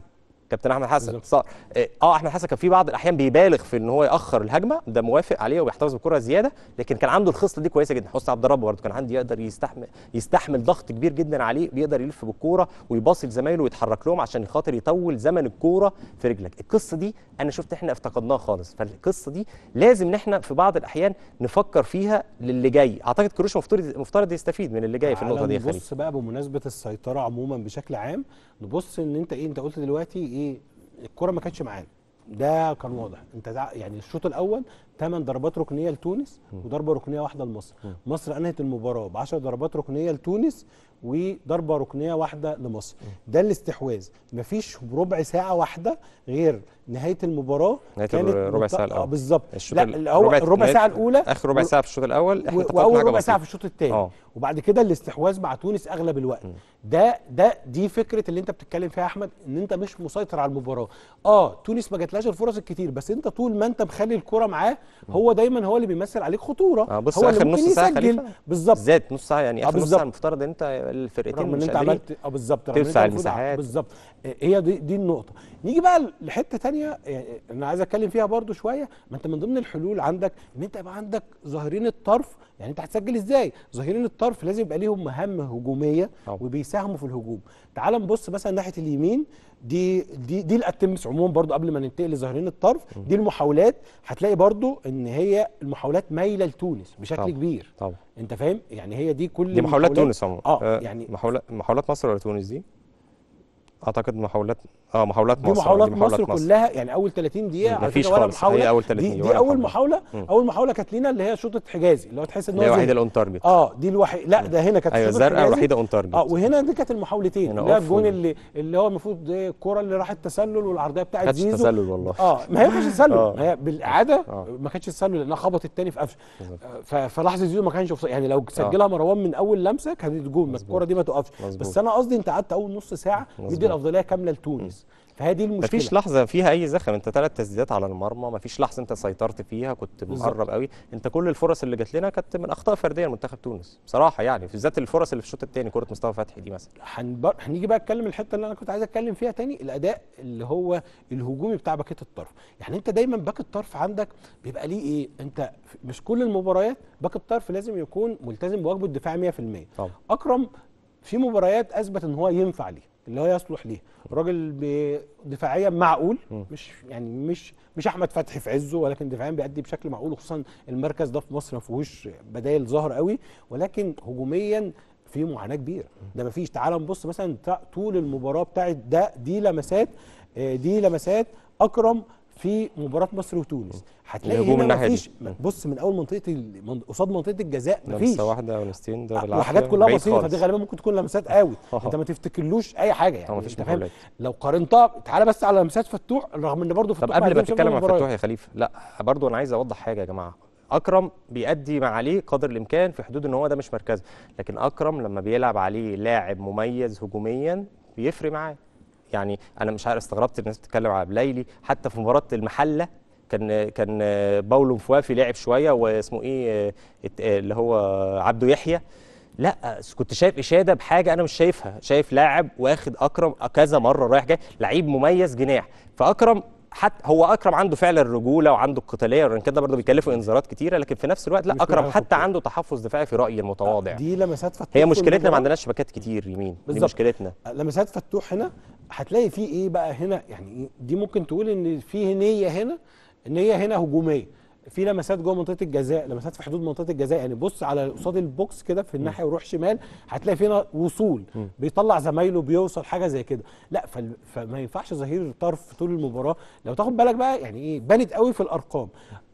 كابتن احمد حسن اه احمد حسن كان في بعض الاحيان بيبالغ في ان هو ياخر الهجمه ده موافق عليه وبيحتفظ بالكره زياده لكن كان عنده الخصله دي كويسه جدا حسني عبد الرب برده كان عندي يقدر يستحمل يستحمل ضغط كبير جدا عليه بيقدر يلف بالكوره ويباصي لزمايله ويتحرك لهم عشان خاطر يطول زمن الكوره في رجلك القصه دي انا شفت احنا افتقدناها خالص فالقصه دي لازم ان احنا في بعض الاحيان نفكر فيها للي جاي اعتقد كروش مفترض مفترض يستفيد من اللي جاي في النقطه دي خالص خليل بقى بمناسبه السيطره عموما بشكل عام نبص ان انت ايه انت قلت دلوقتي إيه، ايه الكره ما كانتش معانا ده كان واضح انت يعني الشوط الاول 8 ضربات ركنيه لتونس وضربه ركنيه واحده لمصر مصر انهت المباراه ب 10 ضربات ركنيه لتونس وضربه ركنيه واحده لمصر ده الاستحواذ مفيش ربع ساعه واحده غير نهايه المباراه نهايه كانت ربع ساعه الاول آه، بالظبط لا الربع ساعه الاولى اخر ربع ساعه في الشوط الاول احنا واول ربع ساعه في الشوط الثاني آه. وبعد كده الاستحواذ مع تونس اغلب الوقت م. ده ده دي فكره اللي انت بتتكلم فيها يا احمد ان انت مش مسيطر على المباراه اه تونس ما جاتلهاش الفرص الكتير بس انت طول ما انت مخلي الكره معاه هو دايما هو اللي بيمثل عليك خطوره آه بص هو اخر اللي ممكن نص ساعه يسجل بالظبط زاد نص ساعه يعني آه، اخر آه نص ساعه المفترض انت الفرقتين رغم مش ان انت عملت اه بالظبط توسع المساحات بالظبط هي دي, دي النقطه نيجي بقى لحته ثانيه آه، آه، انا عايز اتكلم فيها برده شويه ما انت من ضمن الحلول عندك ان انت يبقى عندك ظاهرين الطرف يعني انت هتسجل ازاي ظاهرين الطرف لازم يبقى ليهم مهام هجوميه وبيساهموا في الهجوم تعال نبص مثلا ناحيه اليمين دي دي دي الاتمس عموما برضو قبل ما ننتقل لظاهرين الطرف دي المحاولات هتلاقي برضو ان هي المحاولات مايله لتونس بشكل طبعا. كبير طبعا انت فاهم يعني هي دي كل دي محاولات, محاولات تونس عموما اه, آه، يعني محاولات مصر ولا تونس دي اعتقد محاولات اه محاولات مصر دي آه، محاولات, دي محاولات مصر, مصر كلها يعني اول 30 دقيقه مفيش خالص هي اول 30 دي, دي, اول محاوله مم. اول محاوله كانت لينا اللي هي شوطه حجازي اللي هو تحس ان هو الوحيده اون تارجت اه دي الوحيده لا ده هنا كانت ايوه الزرقاء الوحيده اون تارجت اه وهنا دي كانت المحاولتين ده الجون اللي اللي هو المفروض الكره اللي راحت تسلل والعرضيه بتاعت زيزو كانتش تسلل والله اه ما هي ما كانتش تسلل آه. هي بالاعاده آه. ما كانتش تسلل لانها خبطت الثاني في قفش فلحظه زيزو ما كانش يعني لو سجلها مروان من اول لمسه كانت جون الكره دي ما توقفش بس انا قصدي انت قعدت اول نص ساعه الافضليه افضليه كامله لتونس فهذه المشكله مفيش لحظه فيها اي زخم انت ثلاث تسديدات على المرمى مفيش لحظه انت سيطرت فيها كنت مقرب قوي انت كل الفرص اللي جات لنا كانت من اخطاء فرديه لمنتخب تونس بصراحه يعني بالذات الفرص اللي في الشوط الثاني كره مصطفى فتحي دي مثلا هنبر... هنيجي بقى اتكلم الحته اللي انا كنت عايز اتكلم فيها تاني الاداء اللي هو الهجومي بتاع باكيه الطرف يعني انت دايما باك الطرف عندك بيبقى ليه ايه انت مش كل المباريات باك الطرف لازم يكون ملتزم بواجبه الدفاعي 100% طبعا. اكرم في مباريات اثبت ان هو ينفع ليه اللي هو يصلح ليه راجل دفاعيا معقول مش يعني مش مش احمد فتحي في عزه ولكن دفاعيا بيأدي بشكل معقول خصوصا المركز ده في مصر ما فيهوش بدايل ظهر قوي ولكن هجوميا في معاناه كبيره ده ما فيش تعال نبص مثلا طول المباراه بتاعت ده دي لمسات آه، دي لمسات اكرم في مباراه مصر وتونس هتلاقي هنا مفيش بص من اول منطقه قصاد منطقه الجزاء مفيش لمسه واحده ونستين ده وحاجات كلها بسيطه فدي غالبا ممكن تكون لمسات قوي انت ما تفتكرلوش اي حاجه يعني اه، مفيش فاهم لو قارنتها تعالى بس على لمسات فتوح رغم ان برضه فتوح طب قبل ما تتكلم عن فتوح يا خليفه لا برضه انا عايز اوضح حاجه يا جماعه اكرم بيأدي مع عليه قدر الامكان في حدود ان هو ده مش مركزه لكن اكرم لما بيلعب عليه لاعب مميز هجوميا بيفرق معاه يعني انا مش عارف استغربت الناس بتتكلم على بلايلي حتى في مباراه المحله كان كان باولو مفوافي لعب شويه واسمه ايه اللي هو عبده يحيى لا كنت شايف اشاده بحاجه انا مش شايفها شايف لاعب واخد اكرم كذا مره رايح جاي لعيب مميز جناح فاكرم حتى هو اكرم عنده فعلا الرجوله وعنده القتاليه وان كده برضه بيكلفوا انذارات كتيره لكن في نفس الوقت لا اكرم حتى عنده تحفظ دفاعي في رايي المتواضع دي لمسات فتوح هي مشكلتنا ما عندناش شبكات كتير يمين دي مشكلتنا لمسات فتوح هنا هتلاقي في ايه بقى هنا يعني إيه؟ دي ممكن تقول ان في نيه هنا نيه هنا هجوميه في لمسات جوه منطقه الجزاء لمسات في حدود منطقه الجزاء يعني بص على قصاد البوكس كده في الناحيه وروح شمال هتلاقي فينا وصول بيطلع زمايله بيوصل حاجه زي كده لا فما ينفعش ظهير طرف طول المباراه لو تاخد بالك بقى يعني ايه بانت قوي في الارقام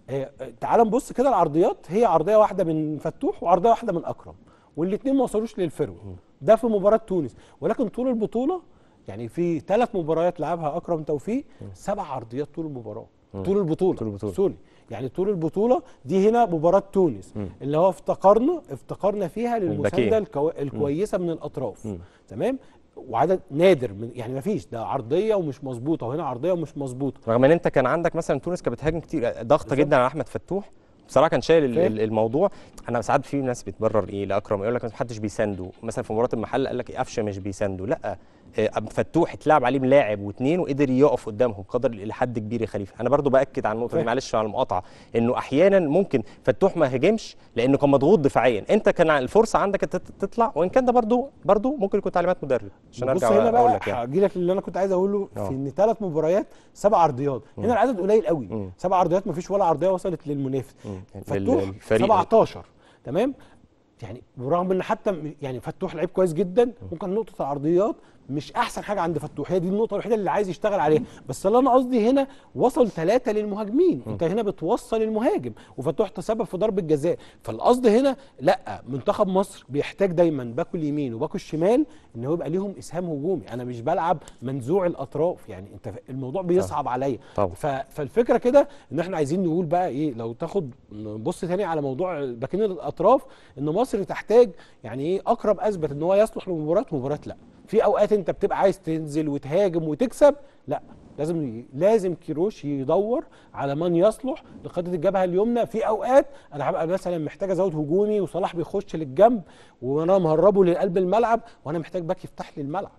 آه، آه، تعال نبص كده العرضيات هي عرضيه واحده من فتوح وعرضيه واحده من اكرم والاثنين ما وصلوش للفرو ده في مباراه تونس ولكن طول البطوله يعني في ثلاث مباريات لعبها اكرم توفيق سبع عرضيات طول المباراه طول البطوله طول البطوله سوري يعني طول البطوله دي هنا مباراه تونس م. اللي هو افتقرنا افتقرنا فيها للمسانده الكو... الكويسه م. من الاطراف م. تمام وعدد نادر من يعني ما فيش ده عرضيه ومش مظبوطه وهنا عرضيه ومش مظبوطه رغم ان انت كان عندك مثلا تونس كانت بتهاجم كتير ضغطه جدا على احمد فتوح بصراحه كان شايل فيه. الموضوع انا ساعات في ناس بتبرر ايه لاكرم يقول لك ما حدش بيسانده مثلا في مباراه المحل قال لك إيه، قفشه مش بيسانده لا آه، فتوح اتلعب عليه لاعب واثنين وقدر يقف قدامهم قدر لحد كبير يا خليفه انا برضو باكد على النقطه دي معلش على المقاطعه انه احيانا ممكن فتوح ما هاجمش لانه كان مضغوط دفاعيا انت كان الفرصه عندك تطلع وان كان ده برضو برضو ممكن يكون تعليمات مدرب عشان ارجع هنا بقى اقول لك يعني هجي لك اللي انا كنت عايز اقوله آه. في ان ثلاث مباريات سبع عرضيات هنا العدد قليل قوي سبع عرضيات ما فيش ولا عرضيه وصلت للمنافس فتوح 17 تمام يعني برغم ان حتى يعني فتوح لعيب كويس جدا ممكن نقطه العرضيات مش احسن حاجه عند فتوح هي دي النقطه الوحيده اللي عايز يشتغل عليها بس اللي انا قصدي هنا وصل ثلاثه للمهاجمين انت هنا بتوصل المهاجم وفتوح تسبب في ضربه جزاء فالقصد هنا لا منتخب مصر بيحتاج دايما باكو اليمين وباكو الشمال ان هو يبقى ليهم اسهام هجومي انا مش بلعب منزوع الاطراف يعني انت الموضوع بيصعب عليا فالفكره كده ان احنا عايزين نقول بقى ايه لو تاخد نبص ثاني على موضوع باكين الاطراف ان مصر تحتاج يعني ايه اقرب اثبت ان هو يصلح لمباراه مباراه لا في اوقات انت بتبقى عايز تنزل وتهاجم وتكسب لا لازم لازم كيروش يدور على من يصلح لخطه الجبهه اليمنى في اوقات انا هبقى مثلا محتاج ازود هجومي وصلاح بيخش للجنب وانا مهربه لقلب الملعب وانا محتاج باك يفتح لي الملعب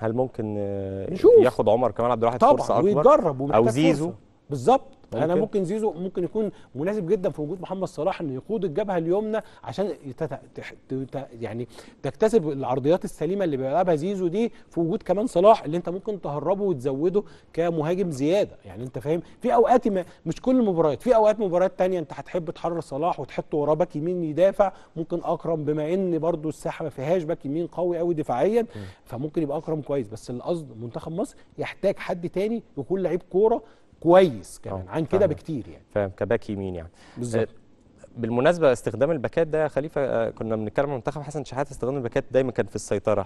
هل ممكن آه، نشوف. ياخد عمر كمان عبد الواحد فرصه اكبر ويتجرب او زيزو بالظبط ممكن. انا ممكن زيزو ممكن يكون مناسب جدا في وجود محمد صلاح انه يقود الجبهه اليمنى عشان يتت... تت... يعني تكتسب العرضيات السليمه اللي بيلعبها زيزو دي في وجود كمان صلاح اللي انت ممكن تهربه وتزوده كمهاجم زياده يعني انت فاهم في اوقات ما مش كل المباريات في اوقات مباريات تانية انت هتحب تحرر صلاح وتحطه وراه باك يمين يدافع ممكن اكرم بما ان برده الساحه ما فيهاش باك يمين قوي قوي دفاعيا م. فممكن يبقى اكرم كويس بس القصد منتخب مصر يحتاج حد تاني يكون لعيب كوره كويس كمان آه، عن كده بكتير يعني فاهم كباك يمين يعني بالظبط آه، بالمناسبه استخدام الباكات ده يا خليفه آه، كنا بنتكلم عن منتخب حسن شحاته استخدام الباكات دايما كان في السيطره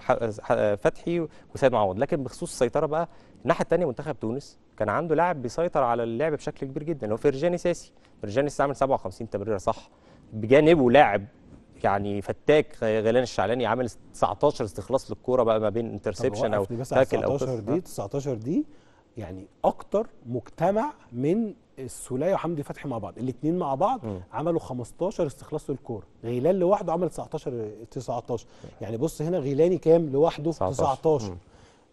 فتحي وسيد معوض لكن بخصوص السيطره بقى الناحيه الثانيه منتخب تونس كان عنده لاعب بيسيطر على اللعب بشكل كبير جدا اللي هو فرجاني ساسي فرجاني استعمل 57 تمريره صح بجانبه لاعب يعني فتاك غيلان الشعلاني عامل 19 استخلاص للكوره بقى ما بين انترسبشن او تاكل او 19 دي 19 دي يعني اكتر مجتمع من السوليه وحمدي فتحي مع بعض الاثنين مع بعض م. عملوا 15 استخلاص للكوره غيلان لوحده عمل 19 19 يعني بص هنا غيلاني كام لوحده 19, 19.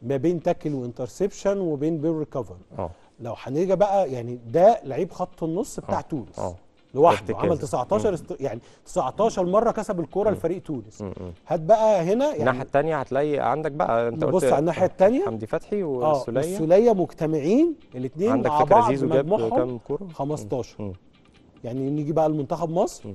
ما بين تاكل وانترسبشن وبين بين ريكفر اه. لو هنيجي بقى يعني ده لعيب خط النص بتاع اه. تونس اه. لوحده عمل 19 است... يعني 19 مره كسب الكوره لفريق تونس هات بقى هنا يعني الناحيه الثانيه هتلاقي عندك بقى انت بص على الناحيه الثانيه حمدي فتحي آه، والسوليه اه السوليه مجتمعين الاثنين مع بعض عندك فكره زيزو جاب كام كوره 15 يعني نيجي بقى لمنتخب مصر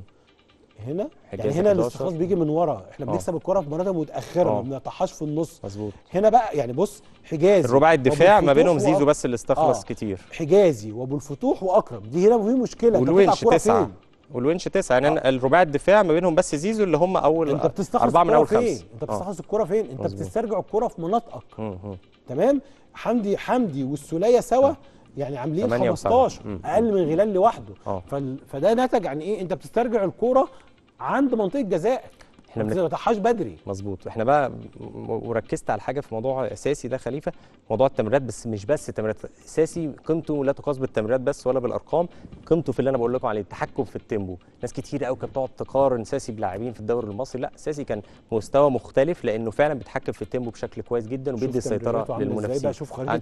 هنا يعني هنا الاستحواذ بيجي من ورا احنا آه. بنكسب الكره في مناطق متاخره آه. ما بنطحاش في النص مظبوط هنا بقى يعني بص حجازي الرباعي الدفاع ما بينهم زيزو بس اللي استخلص آه. كتير حجازي وابو الفتوح واكرم دي هنا في مشكله والونش تسعه والونش تسعه يعني آه. الرباعي الدفاع ما بينهم بس زيزو اللي هم اول انت بتستخلص اربعه من اول خمسه انت بتستخلص آه. الكره فين انت بتسترجع الكره في مناطقك تمام حمدي حمدي والسوليه سوا يعني عاملين 15 اقل من غلال لوحده آه. فده نتج عن يعني ايه انت بتسترجع الكوره عند منطقه جزائك احنا ما تقطعهاش بدري مظبوط احنا بقى وركزت على حاجه في موضوع اساسي ده خليفه موضوع التمريرات بس مش بس التمريرات اساسي قيمته لا تقاس بالتمريرات بس ولا بالارقام قيمته في اللي انا بقول لكم عليه التحكم في التيمبو ناس كتير قوي كانت تقعد تقارن ساسي بلاعبين في الدوري المصري لا ساسي كان مستوى مختلف لانه فعلا بيتحكم في التيمبو بشكل كويس جدا وبيدي السيطره للمنافسين شوف آه،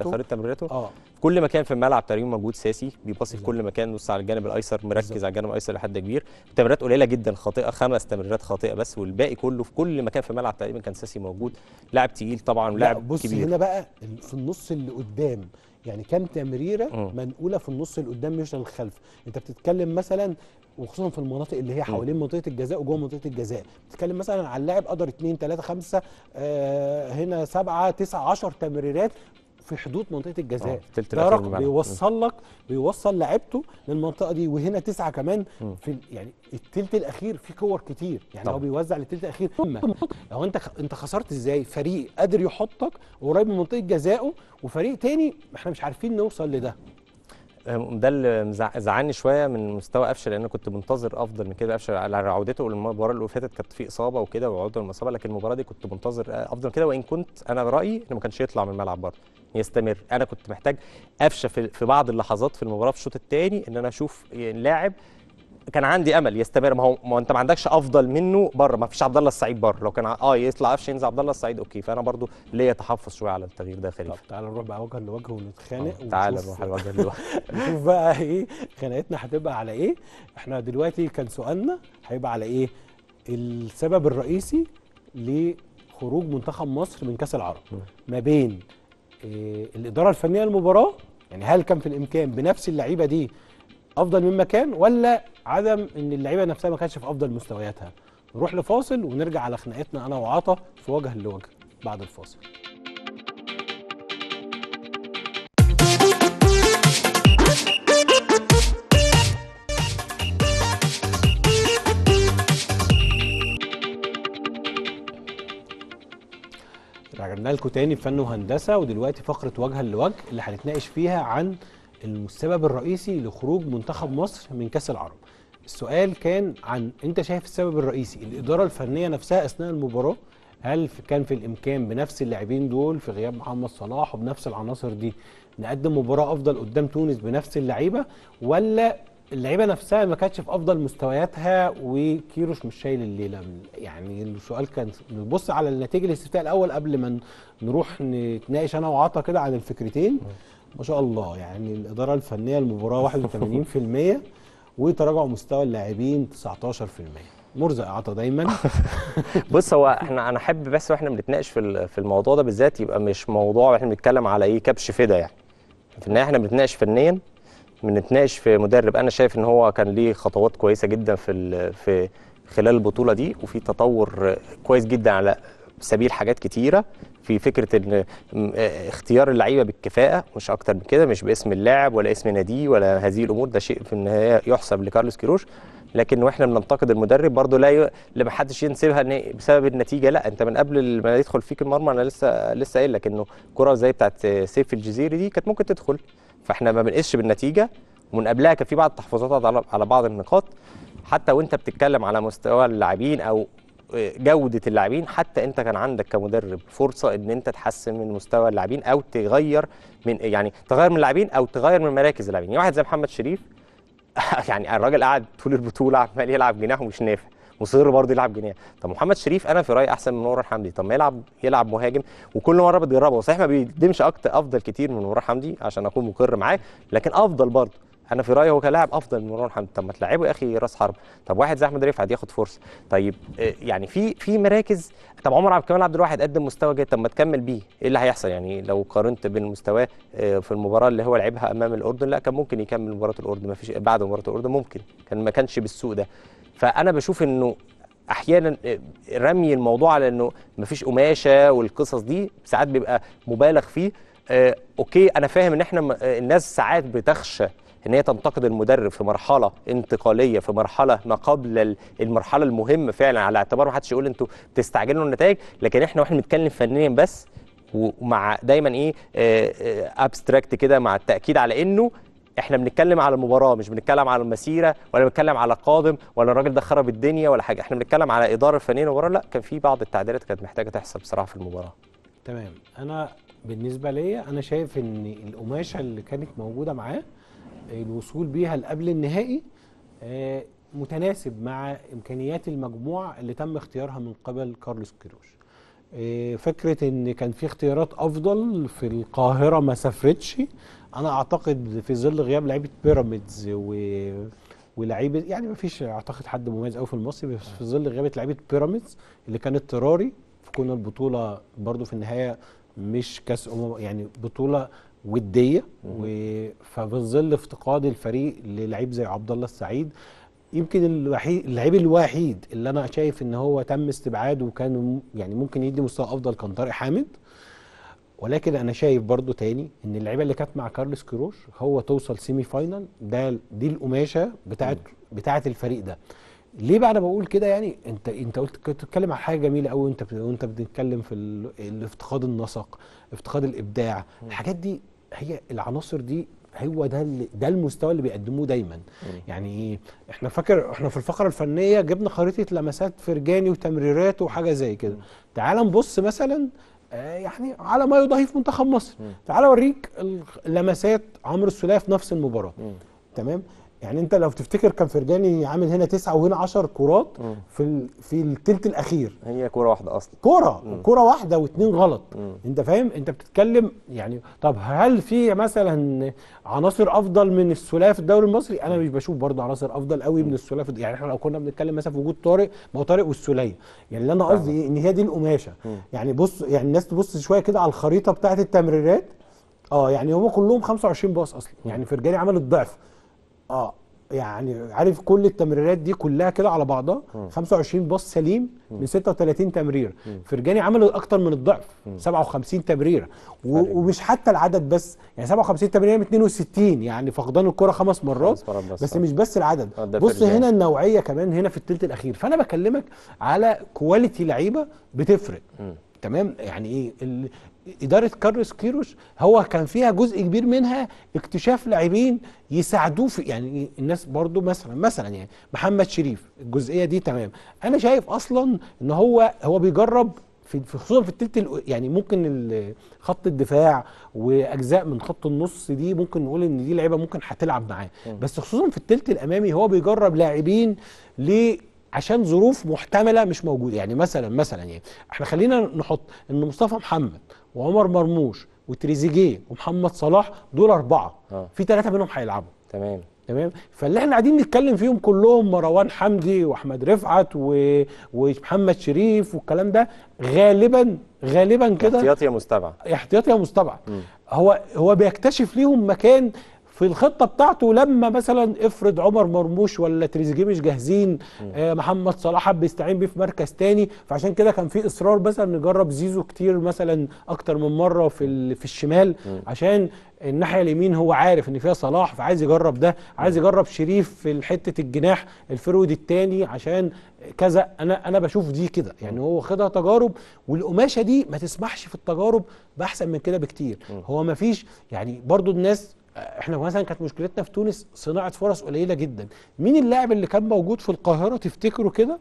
خريطه تمريراته آه. في كل مكان في الملعب تقريبا موجود ساسي بيباصي في كل مكان نص على الجانب الايسر مركز بالزبط. على الجانب الايسر لحد كبير تمريرات قليله جدا خاطئه خمس تمريرات خاطئه منطقه بس والباقي كله في كل مكان في الملعب تقريبا كان ساسي موجود لاعب تقيل طبعا ولاعب بص كبير بص هنا بقى في النص اللي قدام يعني كام تمريره منقوله في النص اللي قدام مش للخلف انت بتتكلم مثلا وخصوصا في المناطق اللي هي حوالين منطقه الجزاء وجوه منطقه الجزاء بتتكلم مثلا على اللاعب قدر 2 3 5 هنا 7 9 10 تمريرات في حدود منطقه الجزاء آه، ده رقم بيوصل لك بيوصل لعبته للمنطقه دي وهنا تسعه كمان في يعني الثلث الاخير في كور كتير يعني طبعا. هو بيوزع للثلث الاخير لو انت انت خسرت ازاي فريق قادر يحطك قريب من منطقه جزائه وفريق تاني احنا مش عارفين نوصل لده ده اللي زعلني شويه من مستوى قفشه لان انا كنت منتظر افضل من كده قفشه على عودته المباراه اللي فاتت كانت في اصابه وكده وعوده المصابه لكن المباراه دي كنت منتظر آه، افضل من كده وان كنت انا رايي انه ما كانش يطلع من الملعب برضه يستمر انا كنت محتاج قفشه في بعض اللحظات في المباراه في الشوط الثاني ان انا اشوف لاعب كان عندي امل يستمر ما هو ما انت ما عندكش افضل منه بره ما فيش عبد الله السعيد بره لو كان اه يطلع قفشه ينزل عبد الله السعيد اوكي فانا برضو ليا تحفظ شويه على التغيير ده خليفه طب تعالى نروح بقى وجه لوجه ونتخانق آه، تعالى نروح لوجه لوجه نشوف بقى ايه خناقتنا هتبقى على ايه احنا دلوقتي كان سؤالنا هيبقى على ايه السبب الرئيسي لخروج منتخب مصر من كاس العرب ما بين إيه الاداره الفنيه للمباراه يعني هل كان في الامكان بنفس اللعيبه دي افضل مما كان ولا عدم ان اللعيبه نفسها ما كانتش في افضل مستوياتها نروح لفاصل ونرجع على خناقتنا انا وعطا في وجه لوجه بعد الفاصل رجعنا لكم تاني في فن وهندسه ودلوقتي فقره وجها لوجه اللي هنتناقش فيها عن السبب الرئيسي لخروج منتخب مصر من كاس العرب السؤال كان عن انت شايف السبب الرئيسي الاداره الفنيه نفسها اثناء المباراه هل كان في الامكان بنفس اللاعبين دول في غياب محمد صلاح وبنفس العناصر دي نقدم مباراه افضل قدام تونس بنفس اللعيبه ولا اللعيبه نفسها ما كانتش في افضل مستوياتها وكيروش مش شايل الليله يعني السؤال كان نبص على النتيجه الاستفتاء الاول قبل ما نروح نتناقش انا وعطا كده عن الفكرتين ما شاء الله يعني الاداره الفنيه المباراه 81% وتراجع مستوى اللاعبين 19% مرزق عطا دايما بص هو احنا انا احب بس واحنا بنتناقش في في الموضوع ده بالذات يبقى مش موضوع احنا بنتكلم على ايه كبش فدا يعني في النهايه احنا بنتناقش فنيا بنتناقش في مدرب انا شايف ان هو كان ليه خطوات كويسه جدا في في خلال البطوله دي وفي تطور كويس جدا على سبيل حاجات كتيره في فكره ان آه، اختيار اللعيبه بالكفاءه مش اكتر من كده مش باسم اللاعب ولا اسم نادي ولا هذه الامور ده شيء في النهايه يحسب لكارلوس كيروش لكن واحنا بننتقد المدرب برضه لا ي... لا حدش ينسبها إن بسبب النتيجه لا انت من قبل ما يدخل فيك المرمى انا لسه لسه قايل لك انه كره زي بتاعت سيف الجزيري دي كانت ممكن تدخل فاحنا ما بنقيسش بالنتيجه ومن قبلها كان في بعض التحفظات على بعض النقاط حتى وانت بتتكلم على مستوى اللاعبين او جوده اللاعبين حتى انت كان عندك كمدرب فرصه ان انت تحسن من مستوى اللاعبين او تغير من يعني تغير من اللاعبين او تغير من مراكز اللاعبين يعني واحد زي محمد شريف يعني الراجل قعد طول البطوله عمال يلعب جناح ومش نافع مصر برضه يلعب جناح طب محمد شريف انا في رايي احسن من نور حمدي طب ما يلعب يلعب مهاجم وكل مره بتجربه صحيح ما بيقدمش اكتر افضل كتير من نور حمدي عشان اكون مقر معاه لكن افضل برضه انا في رايي هو كلاعب افضل من مروان حمدي طب ما تلعبه يا اخي راس حرب طب واحد زي احمد رفعت ياخد فرصه طيب آه، يعني في في مراكز طب عمر عبد الكمال عبد الواحد قدم مستوى جيد طب ما تكمل بيه ايه اللي هيحصل يعني لو قارنت بين مستواه آه، في المباراه اللي هو لعبها امام الاردن لا كان ممكن يكمل مباراه الاردن ما فيش بعد مباراه الاردن ممكن كان ما كانش بالسوء ده فانا بشوف انه احيانا آه، رمي الموضوع على انه ما فيش قماشه والقصص دي ساعات بيبقى مبالغ فيه اوكي انا فاهم ان احنا الناس ساعات بتخشى ان هي تنتقد المدرب في مرحله انتقاليه في مرحله ما قبل المرحله المهمه فعلا على اعتبار ما حدش يقول انتوا بتستعجلوا النتائج لكن احنا واحنا بنتكلم فنيا بس ومع دايما ايه ابستراكت آه، آه، كده مع التاكيد على انه احنا بنتكلم على المباراه مش بنتكلم على المسيره ولا بنتكلم على قادم ولا الراجل ده خرب الدنيا ولا حاجه احنا بنتكلم على اداره فنيه المباراه لا كان في بعض التعديلات كانت محتاجه تحصل بصراحه في المباراه تمام انا بالنسبه ليا انا شايف ان القماشه اللي كانت موجوده معاه الوصول بيها لقبل النهائي آه، متناسب مع امكانيات المجموعه اللي تم اختيارها من قبل كارلوس كيروش آه، فكره ان كان في اختيارات افضل في القاهره ما سافرتش انا اعتقد في ظل غياب لعيبه بيراميدز و ولعيبه يعني ما فيش اعتقد حد مميز قوي في المصري بس في ظل غيابه لعيبه بيراميدز اللي كانت اضطراري كون البطوله برضو في النهايه مش كاس امم يعني بطوله وديه ففي ظل افتقاد الفريق للعيب زي عبد الله السعيد يمكن الوحيد اللعيب الوحيد اللي انا شايف ان هو تم استبعاده وكان يعني ممكن يدي مستوى افضل كان طارق حامد ولكن انا شايف برضو تاني ان اللعيبه اللي كانت مع كارلوس كيروش هو توصل سيمي فاينل ده دي القماشه بتاعت بتاعت الفريق ده ليه بقى انا بقول كده يعني انت انت قلت كنت بتتكلم على حاجه جميله قوي وانت وانت بتتكلم في الافتقاد النسق افتقاد الابداع الحاجات دي هي العناصر دي هو ده ده المستوى اللي بيقدموه دايما يعني احنا فاكر احنا في الفقره الفنيه جبنا خريطه لمسات فرجاني وتمريرات وحاجه زي كده تعال نبص مثلا آه، يعني على ما يضاهي في منتخب مصر تعال اوريك لمسات عمرو السلاف في نفس المباراه تمام يعني انت لو تفتكر كان فرجاني عامل هنا تسعة وهنا 10 كورات في ال... في التلت الاخير هي كوره واحده اصلا كوره كوره واحده واثنين غلط مم. انت فاهم انت بتتكلم يعني طب هل في مثلا عناصر افضل من السلاف في الدوري المصري انا مش بشوف برضه عناصر افضل قوي من السلاف يعني احنا لو كنا بنتكلم مثلا في وجود طارق ما هو طارق والسوليه يعني اللي انا قصدي إيه؟ ان هي دي القماشه يعني بص يعني الناس تبص شويه كده على الخريطه بتاعه التمريرات اه يعني هم كلهم 25 باص اصلا يعني فرجاني عمل الضعف اه يعني عارف كل التمريرات دي كلها كده على بعضها 25 باص سليم من 36 تمريره فرجاني عمل اكتر من الضعف 57 تمريره ومش حتى العدد بس يعني 57 تمريره 62 يعني فقدان الكره خمس مرات بس, بس مش بس العدد آه، بص هنا النوعيه كمان هنا في الثلث الاخير فانا بكلمك على كواليتي لعيبه بتفرق تمام يعني ايه إدارة كارلوس كيروش هو كان فيها جزء كبير منها اكتشاف لاعبين يساعدوه في يعني الناس برضو مثلا مثلا يعني محمد شريف الجزئية دي تمام أنا شايف أصلا إن هو هو بيجرب في خصوصا في التلت يعني ممكن خط الدفاع واجزاء من خط النص دي ممكن نقول ان دي لعيبه ممكن هتلعب معاه بس خصوصا في التلت الامامي هو بيجرب لاعبين ليه عشان ظروف محتمله مش موجوده يعني مثلا مثلا يعني احنا خلينا نحط ان مصطفى محمد وعمر مرموش وتريزيجيه ومحمد صلاح دول اربعه آه. في ثلاثه منهم هيلعبوا تمام تمام فاللي احنا قاعدين نتكلم فيهم كلهم مروان حمدي واحمد رفعت و... ومحمد شريف والكلام ده غالبا غالبا كده احتياطي يا مستبعد احتياطي يا مستبعد هو هو بيكتشف ليهم مكان في الخطه بتاعته لما مثلا افرض عمر مرموش ولا تريزيجيه مش جاهزين آه محمد صلاح بيستعين بيه في مركز تاني فعشان كده كان في اصرار مثلا نجرب زيزو كتير مثلا اكتر من مره في في الشمال عشان الناحيه اليمين هو عارف ان فيها صلاح فعايز يجرب ده عايز يجرب شريف في حته الجناح الفرويد التاني عشان كذا انا انا بشوف دي كده يعني هو خدها تجارب والقماشه دي ما تسمحش في التجارب باحسن من كده بكتير هو ما فيش يعني برضو الناس احنا مثلا كانت مشكلتنا في تونس صناعه فرص قليله جدا مين اللاعب اللي كان موجود في القاهره تفتكروا كده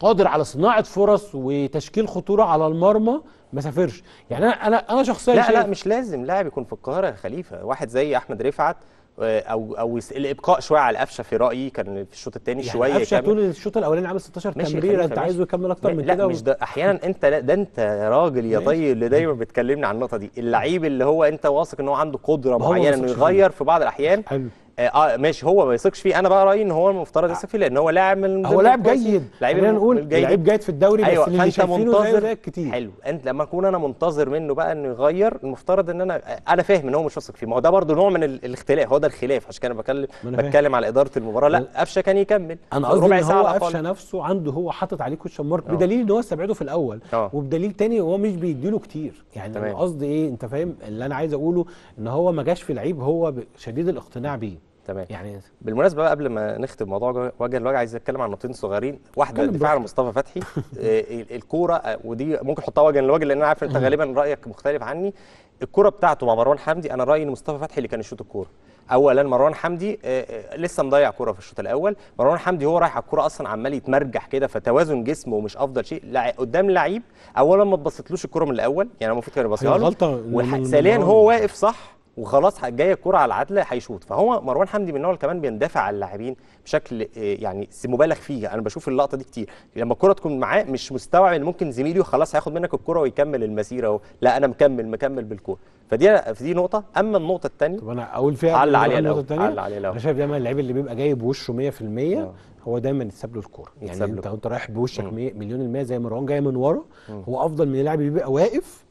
قادر على صناعه فرص وتشكيل خطوره على المرمى ما سافرش يعني انا انا انا شخصيا لا لا مش لازم لاعب يكون في القاهره يا خليفه واحد زي احمد رفعت او او الابقاء شويه على قفشه في رايي كان في الشوط الثاني يعني شويه قفشه طول الشوط الاولاني عامل 16 تمريره انت عايزه يكمل اكتر من لا كده لا مش ده احيانا انت ده انت راجل يا طيب اللي دايما بتكلمني عن النقطه دي اللعيب اللي هو انت واثق ان هو عنده قدره معينه انه يغير في بعض الاحيان حلو. آه،, اه ماشي هو ما يثقش فيه انا بقى رايي ان هو المفترض آه. يثق فيه لان هو لاعب من هو لاعب جيد خلينا نقول لعيب جيد في الدوري أيوة. بس اللي انت منتظر كتير حلو انت لما اكون انا منتظر منه بقى انه يغير المفترض ان انا انا فاهم ان هو مش واثق فيه ما هو ده برضه نوع من الاختلاف هو ده الخلاف عشان كده بكلم بتكلم على اداره المباراه لا قفشه كان يكمل انا قصدي ان هو قفشه نفسه عنده هو حاطط عليه كوتشن مارك آه. بدليل ان هو استبعده في الاول أوه. وبدليل تاني هو مش بيديله كتير يعني قصدي ايه انت فاهم اللي انا عايز اقوله ان هو ما جاش في لعيب هو شديد الاقتناع بيه تمام يعني بالمناسبه بقى قبل ما نختم موضوع وجه لوجه عايز اتكلم عن نقطتين صغيرين واحده دفاع مصطفى فتحي آه، الكوره آه، ودي ممكن احطها وجه لوجه لان انا عارف انت غالبا رايك مختلف عني الكوره بتاعته مع مروان حمدي انا رايي ان مصطفى فتحي اللي كان يشوط الكوره اولا مروان حمدي آه، لسه مضيع كوره في الشوط الاول مروان حمدي هو رايح على الكوره اصلا عمال يتمرجح كده فتوازن جسمه مش افضل شيء قدام لعيب اولا ما تبصتلوش الكوره من الاول يعني المفروض كان يبصيها له أيوة، ثانيا هو واقف صح وخلاص جايه الكره على العدلة هيشوط فهو مروان حمدي من النوع اللي كمان بيندفع على اللاعبين بشكل آه، يعني مبالغ فيه انا بشوف اللقطه دي كتير لما الكره تكون معاه مش مستوعب ان ممكن زميله خلاص هياخد منك الكره ويكمل المسيره اهو لا انا مكمل مكمل بالكوره فدي دي نقطه اما النقطه الثانيه طب انا اقول فيها على عليها النقطه الثانيه على انا شايف دايما اللعيب اللي بيبقى جايب وشه 100% آه. هو دايما يتساب له الكوره يعني انت انت رايح بوشك مليون المية زي مروان جاي من ورا هو افضل من اللاعب اللي بيبقى واقف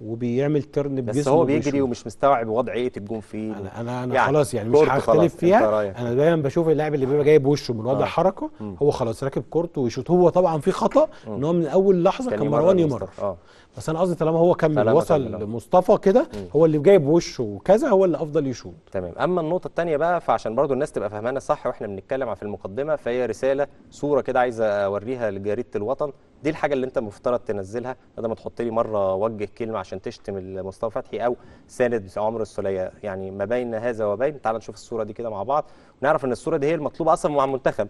وبيعمل ترن بجسمه بس هو بيجري ومش مستوعب وضع ايه تبجون فيه انا انا, يعني خلاص يعني مش هختلف فيها انا دايما بشوف اللاعب اللي بيبقى جايب وشه من وضع آه. حركه هو خلاص راكب كورته ويشوط هو طبعا في خطا ان هو من اول لحظه كان مروان يمرر آه. بس انا قصدي طالما هو كمل وصل لمصطفى كده هو اللي جايب وشه وكذا هو اللي افضل يشوط تمام اما النقطه الثانيه بقى فعشان برضو الناس تبقى فاهمانا صح واحنا بنتكلم في المقدمه فهي رساله صوره كده عايز اوريها لجريده الوطن دي الحاجه اللي انت مفترض تنزلها بدل ما تحط لي مره وجه كلمه عشان تشتم مصطفى فتحي او ساند عمر السليه يعني ما بين هذا وبين تعال نشوف الصوره دي كده مع بعض ونعرف ان الصوره دي هي المطلوبه اصلا مع المنتخب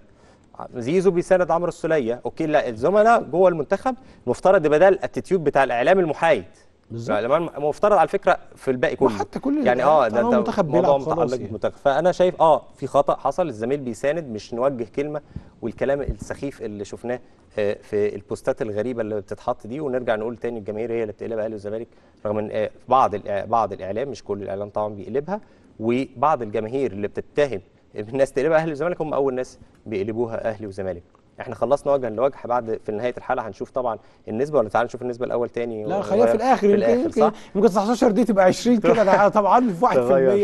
زيزو بيساند عمرو السوليه اوكي لا الزملاء جوه المنتخب المفترض يبقى ده الاتيتيود بتاع الاعلام المحايد بالظبط يعني مفترض على فكره في الباقي كله حتى كل يعني اه ده المنتخب بيلعب خلاص يعني. فانا شايف اه في خطا حصل الزميل بيساند مش نوجه كلمه والكلام السخيف اللي شفناه آه، في البوستات الغريبه اللي بتتحط دي ونرجع نقول تاني الجماهير هي اللي بتقلبها اهلي والزمالك رغم ان آه، بعض آه، بعض الاعلام مش كل الاعلام طبعا بيقلبها وبعض الجماهير اللي بتتهم الناس تقلبها اهلي وزمالك هم اول ناس بيقلبوها اهلي وزمالك احنا خلصنا وجها لوجه بعد في نهايه الحلقه هنشوف طبعا النسبه ولا تعال نشوف النسبه الاول تاني لا خليها في الاخر في الاخر صح ممكن 19 دي تبقى 20 كده طبعا في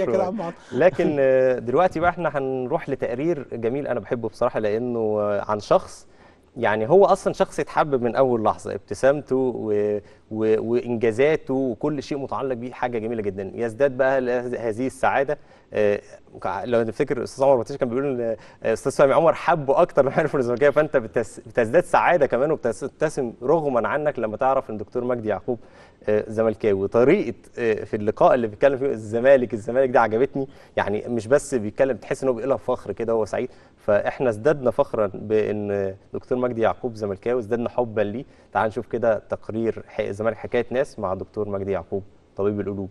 1% كده لكن آه، دلوقتي بقى احنا هنروح لتقرير جميل انا بحبه بصراحه لانه آه، عن شخص يعني هو اصلا شخص يتحبب من اول لحظه ابتسامته و... و... وانجازاته وكل شيء متعلق بيه حاجه جميله جدا يزداد بقى هذه السعاده آه, آه، لو نفتكر الاستاذ عمر بطيش كان بيقول ان الاستاذ فهمي عمر حبه اكتر من حرف الزمالكيه فانت بتس... بتزداد سعاده كمان وبتبتسم رغما عنك لما تعرف ان دكتور مجدي يعقوب آه، زملكاوي طريقه آه، في اللقاء اللي بيتكلم فيه الزمالك الزمالك ده عجبتني يعني مش بس بيتكلم تحس ان هو بيقولها بفخر كده هو سعيد فاحنا ازددنا فخرا بان دكتور مجدي يعقوب زملكاوي ازددنا حبا ليه تعال نشوف كده تقرير الزمالك حكايه ناس مع دكتور مجدي يعقوب طبيب القلوب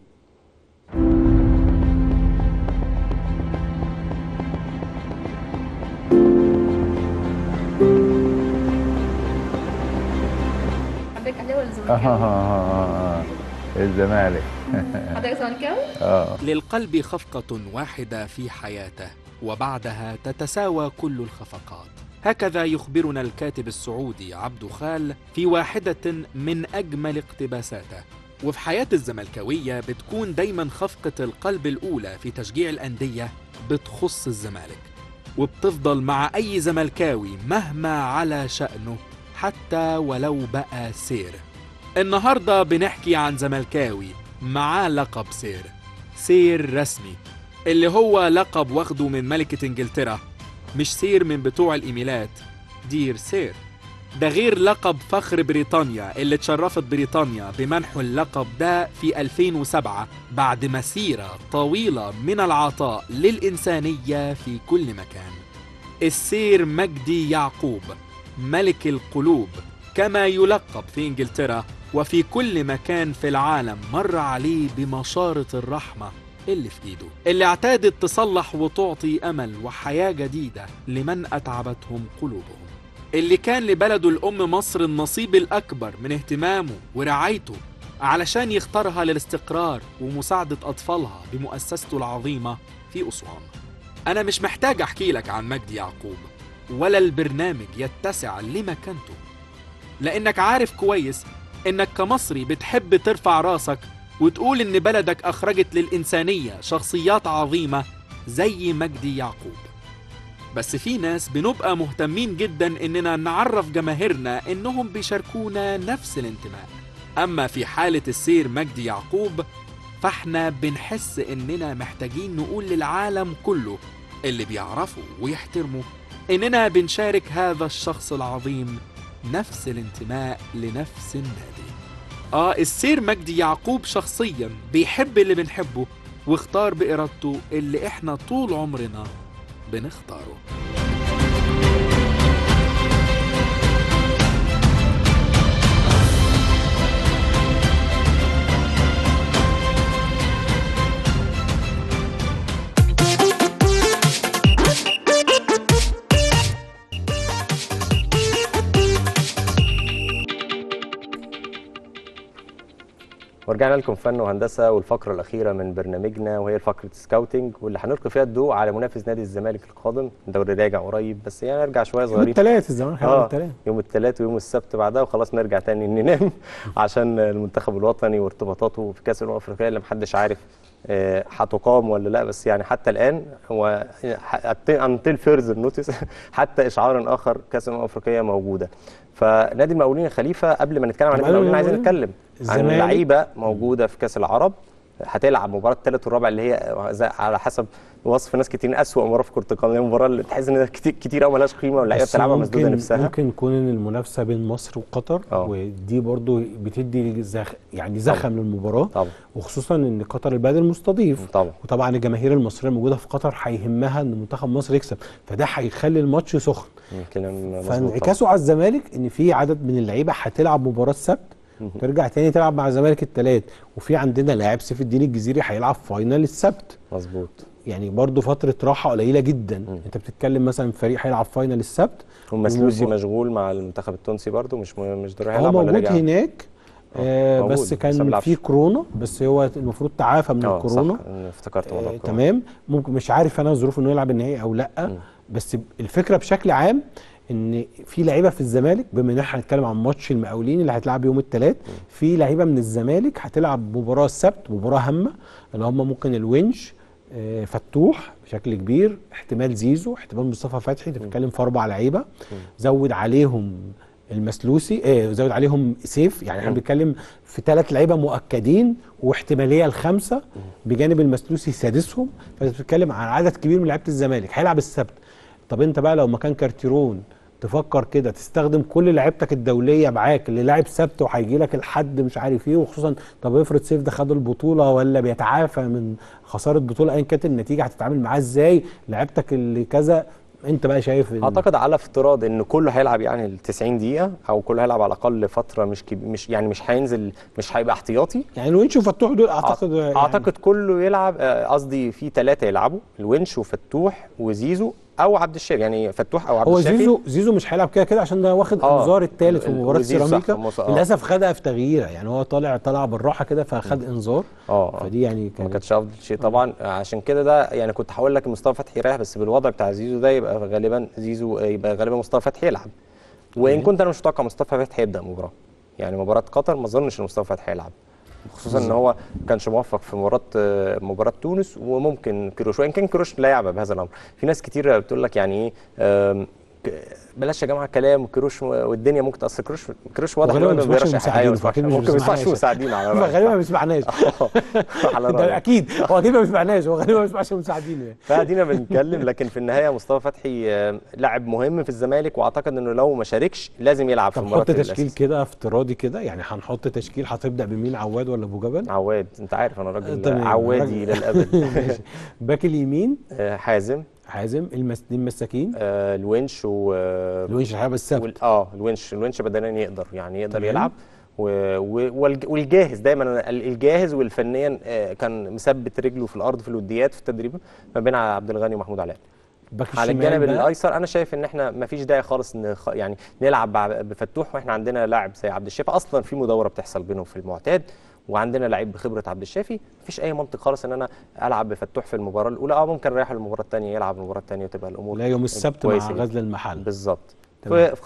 ولا آه،, آه،, آه،, آه الزمالك حضرتك زملكاوي؟ اه للقلب خفقة واحدة في حياته وبعدها تتساوى كل الخفقات هكذا يخبرنا الكاتب السعودي عبد خال في واحدة من أجمل اقتباساته وفي حياة الزملكاوية بتكون دايما خفقة القلب الأولى في تشجيع الأندية بتخص الزمالك وبتفضل مع أي زملكاوي مهما على شأنه حتى ولو بقى سير النهاردة بنحكي عن زملكاوي معاه لقب سير سير رسمي اللي هو لقب واخده من ملكة انجلترا مش سير من بتوع الايميلات دير سير ده غير لقب فخر بريطانيا اللي تشرفت بريطانيا بمنحه اللقب ده في 2007 بعد مسيرة طويلة من العطاء للإنسانية في كل مكان السير مجدي يعقوب ملك القلوب كما يلقب في إنجلترا وفي كل مكان في العالم مر عليه بمشارة الرحمة اللي في ايده اللي اعتادت تصلح وتعطي امل وحياه جديده لمن اتعبتهم قلوبهم اللي كان لبلده الام مصر النصيب الاكبر من اهتمامه ورعايته علشان يختارها للاستقرار ومساعده اطفالها بمؤسسته العظيمه في اسوان انا مش محتاج احكي لك عن مجدي يعقوب ولا البرنامج يتسع لمكانته لانك عارف كويس انك كمصري بتحب ترفع راسك وتقول ان بلدك اخرجت للانسانيه شخصيات عظيمه زي مجدي يعقوب بس في ناس بنبقى مهتمين جدا اننا نعرف جماهيرنا انهم بيشاركونا نفس الانتماء اما في حاله السير مجدي يعقوب فاحنا بنحس اننا محتاجين نقول للعالم كله اللي بيعرفه ويحترمه اننا بنشارك هذا الشخص العظيم نفس الانتماء لنفس النادي آه السير مجدي يعقوب شخصيا بيحب اللي بنحبه واختار بإرادته اللي إحنا طول عمرنا بنختاره ورجعنا لكم فن وهندسه والفقره الاخيره من برنامجنا وهي فقره سكاوتنج واللي هنلقي فيها الضوء على منافس نادي الزمالك القادم الدوري راجع قريب بس يعني نرجع شويه صغيرين آه، يوم الثلاث الزمالك آه يوم الثلاث ويوم السبت بعدها وخلاص نرجع تاني ننام عشان المنتخب الوطني وارتباطاته في كاس الامم الافريقيه اللي محدش عارف آه، هتقام ولا لا بس يعني حتى الان هو انتل فيرزر نوتس حتى اشعار اخر كاس الامم الافريقيه موجوده فنادي المقاولين خليفه قبل ما نتكلم عن نادي المقاولين أيوه. عايزين نتكلم عن لعيبه موجوده في كاس العرب هتلعب مباراه الثالث والرابع اللي هي على حسب وصف ناس كتير اسوء مباراه في كره القدم المباراه اللي تحس ان كتير كتير قوي ملهاش قيمه واللعيبه بتلعبها مسدوده نفسها ممكن يكون المنافسه بين مصر وقطر أوه. ودي برضو بتدي زخ يعني زخم للمباراه وخصوصا ان قطر البلد المستضيف طبعا. وطبعا الجماهير المصريه الموجوده في قطر هيهمها ان منتخب مصر يكسب فده هيخلي الماتش سخن فانعكاسه على الزمالك ان في عدد من اللعيبه هتلعب مباراه السبت وترجع تاني تلعب مع الزمالك الثلاث وفي عندنا لاعب سيف الدين الجزيري هيلعب فاينل السبت مظبوط يعني برضه فتره راحه قليله جدا مم. انت بتتكلم مثلا فريق هيلعب فاينل السبت ومسلوسي وب... مشغول مع المنتخب التونسي برضه مش م... مش ضروري هيلعب ولا رجع هناك آه. آه موجود. بس كان في كورونا بس هو المفروض تعافى من الكورونا آه، صح. افتكرت آه تمام ممكن مش عارف انا ظروف انه يلعب النهائي او لا مم. بس الفكره بشكل عام ان في لعيبه في الزمالك بما ان احنا هنتكلم عن ماتش المقاولين اللي هتلعب يوم الثلاث في لعيبه من الزمالك هتلعب مباراه السبت مباراه هامه اللي هم ممكن الونش آه، فتوح بشكل كبير احتمال زيزو احتمال مصطفى فتحي انت بتتكلم في اربع لعيبه زود عليهم المسلوسي ايه زود عليهم سيف يعني احنا بنتكلم في ثلاث لعيبه مؤكدين واحتماليه الخمسه بجانب المسلوسي سادسهم فانت بتتكلم عن عدد كبير من لعيبه الزمالك هيلعب السبت طب انت بقى لو مكان كارتيرون تفكر كده تستخدم كل لعيبتك الدوليه معاك اللي لاعب ثابت وهيجي لك الحد مش عارف ايه وخصوصا طب افرض سيف ده خد البطوله ولا بيتعافى من خساره بطوله ايا كانت النتيجه هتتعامل معاه ازاي لعيبتك اللي كذا انت بقى شايف إن اعتقد على افتراض ان كله هيلعب يعني ال 90 دقيقه او كله هيلعب على الاقل فتره مش كب... مش يعني مش هينزل مش هيبقى احتياطي يعني الونش وفتوح دول اعتقد يعني اعتقد كله يلعب آه، قصدي في ثلاثه يلعبوا الونش وفتوح وزيزو او عبد الشافي يعني فتوح او عبد الشافي هو زيزو زيزو مش هيلعب كده كده عشان ده واخد آه، انذار الثالث في مباراه سيراميكا آه. للاسف خدها في تغييره يعني هو طالع طلع بالراحه كده فخد انذار آه،, اه فدي يعني ما كانتش افضل شيء طبعا عشان كده ده يعني كنت هقول لك مصطفى فتحي رايح بس بالوضع بتاع زيزو ده يبقى غالبا زيزو يبقى غالبا مصطفى فتحي يلعب وان كنت انا مش متوقع مصطفى فتحي يبدا المباراه يعني مباراه قطر ما اظنش ان مصطفى فتحي هيلعب خصوصا ان هو كانش موفق في مباراه آه، مباراه تونس وممكن كيروش وان كان كيروش لا يعبأ بهذا الامر في ناس كتير بتقول لك يعني ايه بلاش يا جماعه كلام كروش والدنيا ممكن تاثر كروش كروش واضح انه ما بيقراش حاجه ممكن ما بيسمعش مساعدين على غالبا ما بيسمعناش ده اكيد هو اكيد ما بيسمعناش هو غالبا ما بيسمعش مساعدين يعني فادينا بنتكلم لكن في النهايه مصطفى فتحي آه، لاعب مهم في الزمالك واعتقد انه لو ما شاركش لازم يلعب في المباراه هنحط تشكيل كده افتراضي كده يعني هنحط تشكيل هتبدا بمين عواد ولا ابو جبل؟ عواد انت عارف انا راجل عوادي للابد باك اليمين آه، حازم حازم المس... مساكين آه الونش و الونش الحقيقه بس اه الونش الونش بدنيا يقدر يعني يقدر تمام. يلعب و... و... والجاهز دايما الجاهز والفنيا آه، كان مثبت رجله في الارض في الوديات في التدريب ما بين عبد الغني ومحمود علاء على الجانب الايسر انا شايف ان احنا ما فيش داعي خالص نخ... يعني نلعب بفتوح واحنا عندنا لاعب زي عبد الشافي اصلا في مداوره بتحصل بينهم في المعتاد وعندنا لعيب بخبره عبد الشافي مفيش اي منطق خالص ان انا العب بفتوح في المباراه الاولى اه ممكن رايح المباراه الثانيه يلعب المباراه الثانيه وتبقى الامور لا يوم السبت مع غزل المحل بالظبط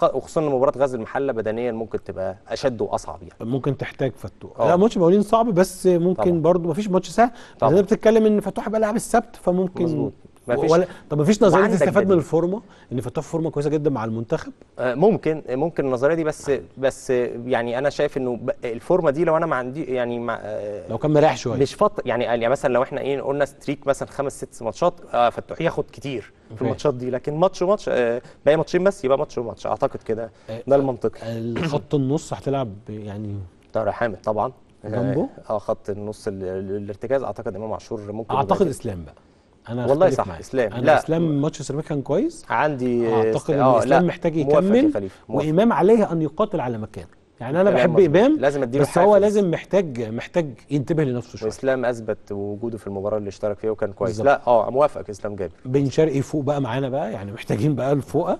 وخصوصا مباراه غزل المحله بدنيا ممكن تبقى اشد واصعب يعني ممكن تحتاج فتوح آه. لا ماتش مقاولين صعب بس ممكن طبعا. برضو مفيش ماتش سهل انت بتتكلم ان فتوح بقى لعب السبت فممكن مزبوط. فيش ولا طب فيش نظريه تستفاد من الفورمه ان فتوح فورمه كويسه جدا مع المنتخب آه، ممكن آه، ممكن النظريه دي بس بس آه، يعني انا شايف انه الفورمه دي لو انا ما عندي يعني ما... لو كان مريح شويه مش فط يعني, يعني مثلا لو احنا ايه قلنا ستريك مثلا خمس ست ماتشات آه فتوح ياخد كتير في الماتشات دي لكن ماتش وماتش باقي ماتشين بس يبقى ماتش وماتش اعتقد كده ده المنطقي خط النص هتلعب يعني طارق حامد طبعا جنبه اه خط النص الارتكاز اعتقد امام عاشور ممكن اعتقد اسلام بقى انا والله صح معي. اسلام أنا لا اسلام ماتش سيراميكا كان كويس عندي اعتقد ان آه، اسلام محتاج يكمل وامام عليه ان يقاتل على مكانه يعني انا بحب مزمين. امام لازم اديله بس هو لازم محتاج محتاج ينتبه لنفسه شويه اسلام اثبت وجوده في المباراه اللي اشترك فيها وكان كويس بالزبط. لا اه موافقك اسلام جامد بن شرقي فوق بقى معانا بقى يعني محتاجين بقى الفوقه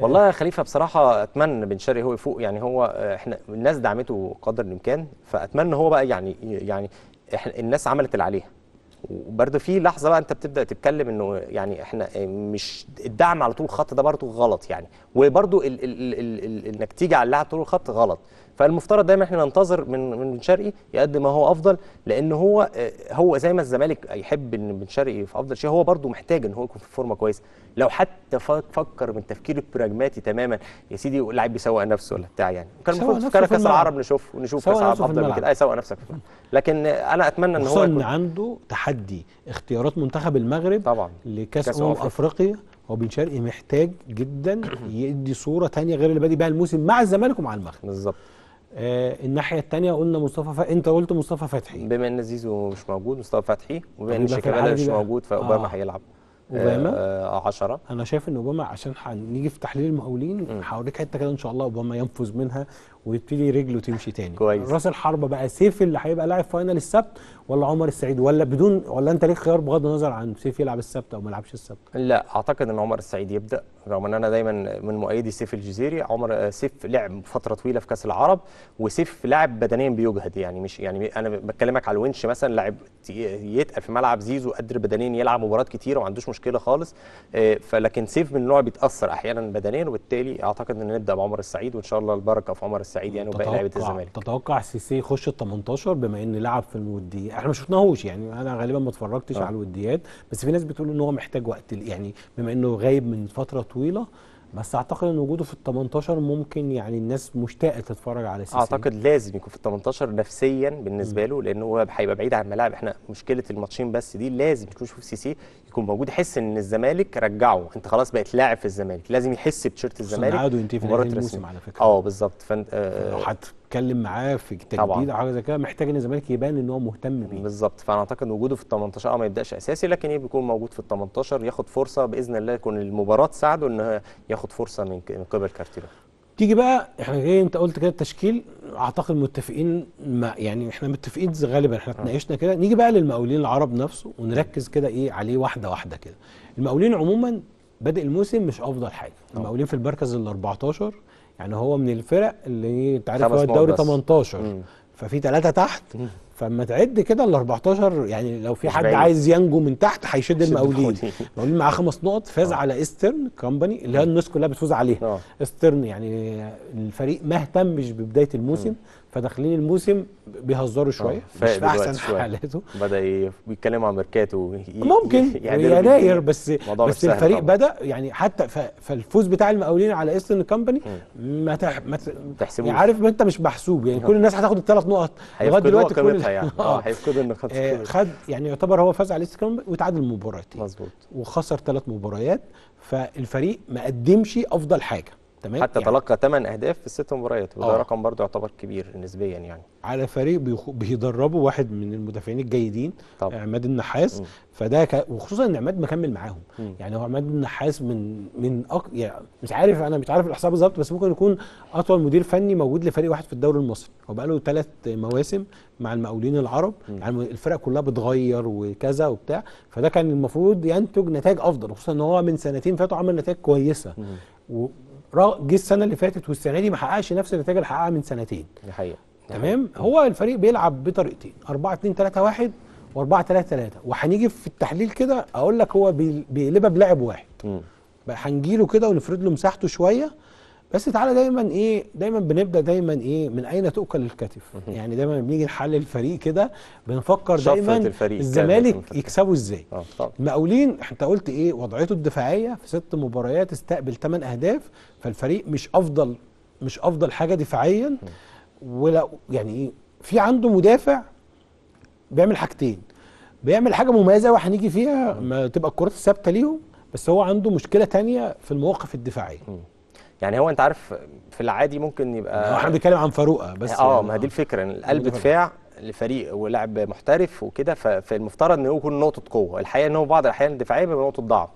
والله يا خليفه بصراحه اتمنى بن شرقي هو يفوق يعني هو آه، احنا الناس دعمته قدر الامكان فاتمنى هو بقى يعني يعني احنا الناس عملت اللي عليها وبرده في لحظه بقى انت بتبدا تتكلم انه يعني احنا مش الدعم على طول الخط ده برده غلط يعني وبرده انك تيجي على اللاعب طول الخط غلط فالمفترض دايما احنا ننتظر من من بن شرقي يقدم ما هو افضل لان هو آه، هو زي ما الزمالك يحب ان بن شرقي في افضل شيء هو برده محتاج ان هو يكون في فورمه كويسه لو حتى فكر من تفكير البراجماتي تماما يا سيدي اللاعب بيسوق نفسه ولا بتاع يعني كان المفروض في كاس العرب نشوف ونشوف كاس العرب افضل من كده اي سوق نفسك لكن انا اتمنى ان هو يكون عنده تحدي اختيارات منتخب المغرب طبعا لكاس امم افريقيا هو بن شرقي محتاج جدا يدي صوره ثانيه غير اللي بادئ بيها الموسم مع الزمالك ومع المغرب بالظبط آه، الناحيه الثانيه قلنا مصطفى ف... انت قلت مصطفى فتحي بما ان زيزو مش موجود مصطفى فتحي وبما ان شيكابالا مش موجود فاوباما آه. هيلعب اوباما 10 آه, آه، انا شايف ان اوباما عشان هنيجي في تحليل المقاولين هوريك حته كده ان شاء الله اوباما ينفذ منها ويبتدي رجله تمشي تاني كويس راس الحربه بقى سيف اللي هيبقى لاعب فاينل السبت ولا عمر السعيد ولا بدون ولا انت ليك خيار بغض النظر عن سيف يلعب السبت او ما يلعبش السبت لا اعتقد ان عمر السعيد يبدا رغم ان انا دايما من مؤيدي سيف الجزيري عمر آه، سيف لعب فتره طويله في كاس العرب وسيف لاعب بدنيا بيجهد يعني مش يعني انا بكلمك على الونش مثلا لاعب يتقل في ملعب زيزو قدر بدنيا يلعب مباريات كتيره وما عندوش مشكله خالص آه، فلكن سيف من النوع بيتاثر احيانا بدنيا وبالتالي اعتقد ان نبدا بعمر السعيد وان شاء الله البركه في عمر السعيد يعني وباقي لعيبه الزمالك تتوقع سيسي يخش ال 18 بما ان لعب في الوديات احنا ما شفناهوش يعني انا غالبا ما اتفرجتش آه. على الوديات بس في ناس بتقول ان هو محتاج وقت يعني بما انه غايب من فتره طويله بس اعتقد ان وجوده في ال 18 ممكن يعني الناس مشتاقه تتفرج على سيسي اعتقد لازم يكون في ال 18 نفسيا بالنسبه له لان هو هيبقى بعيد عن الملاعب احنا مشكله الماتشين بس دي لازم يكون يشوف سيسي يكون موجود يحس ان الزمالك رجعه انت خلاص بقيت لاعب في الزمالك لازم يحس بتيشيرت الزمالك عادوا ينتهي في الموسم على فكره اه بالظبط فانت آه تتكلم معاه في تجديد او حاجه زي كده محتاج ان الزمالك يبان ان هو مهتم بيه بالظبط فانا اعتقد وجوده في ال 18 اه ما يبداش اساسي لكن ايه بيكون موجود في ال 18 ياخد فرصه باذن الله يكون المباراه تساعده ان ياخد فرصه من قبل كارتيرا تيجي بقى احنا جاي انت قلت كده التشكيل اعتقد متفقين ما يعني احنا متفقين غالبا احنا آه. اتناقشنا كده نيجي بقى للمقاولين العرب نفسه ونركز كده ايه عليه واحده واحده كده المقاولين عموما بادئ الموسم مش افضل حاجه آه. المقاولين في المركز ال 14 يعني هو من الفرق اللي انت عارف هو الدوري 18 مم. ففي ثلاثه تحت مم. تعد كده ال 14 يعني لو في حد عايز ينجو من تحت هيشد المقاولين المقاولين معاه خمس نقط فاز آه. على ايسترن كومباني اللي هي الناس كلها بتفوز عليها ايسترن آه. يعني الفريق ما اهتمش ببدايه الموسم فداخلين الموسم بيهزروا شويه آه، مش في احسن حالاته بدا يتكلموا عن ميركاتو ممكن يناير بس بس الفريق طبعا. بدا يعني حتى فالفوز بتاع المقاولين على ايستن كومباني ما تح... ما تحسبوش يعني عارف انت مش محسوب يعني كل الناس هتاخد الثلاث نقط لغايه دلوقتي كل يعني اه هيفقدوا ان خد آه، خد يعني يعتبر هو فاز على ايستن كومباني وتعادل مباراتين مظبوط وخسر ثلاث مباريات فالفريق ما قدمش افضل حاجه تمام حتى يعني تلقى 8 اهداف في الست مباريات وده آه. رقم برضه يعتبر كبير نسبيا يعني على فريق بيدربه واحد من المدافعين الجيدين طب. عماد النحاس م. فده ك... وخصوصا ان عماد مكمل معاهم م. يعني هو عماد النحاس من من أك... يعني مش عارف انا مش عارف الاحصاء بالظبط بس ممكن يكون اطول مدير فني موجود لفريق واحد في الدوري المصري هو بقى له ثلاث مواسم مع المقاولين العرب م. يعني الفرق كلها بتغير وكذا وبتاع فده كان المفروض ينتج نتائج افضل خصوصا ان هو من سنتين فاتوا عمل نتائج كويسه و... جه السنه اللي فاتت والسنه دي ما حققش نفس النتائج اللي حققها من سنتين دي حقيقه تمام هو الفريق بيلعب بطريقتين 4 2 3 1 و4 3 3 وهنيجي في التحليل كده اقول لك هو بيقلبها بلاعب واحد هنجيله كده ونفرد له مساحته شويه بس تعالى دايما ايه دايما بنبدا دايما ايه من اين تؤكل الكتف يعني دايما بنيجي نحلل الفريق كده بنفكر دايما الزمالك إيه؟ يكسبوا ازاي آه، مقاولين انت قلت ايه وضعيته الدفاعيه في ست مباريات استقبل 8 اهداف فالفريق مش افضل مش افضل حاجه دفاعيا ولا يعني ايه في عنده مدافع بيعمل حاجتين بيعمل حاجه مميزه وهنيجي فيها ما تبقى الكرات الثابته ليهم بس هو عنده مشكله تانية في المواقف الدفاعيه يعني هو انت عارف في العادي ممكن يبقى احنا بنتكلم عن فاروقه بس اه يعني ما دي آه. الفكره ان القلب دفاع لفريق ولاعب محترف وكده فالمفترض ان هو يكون نقطه قوه الحقيقه ان هو بعض الاحيان الدفاعيه بيبقى نقطه ضعف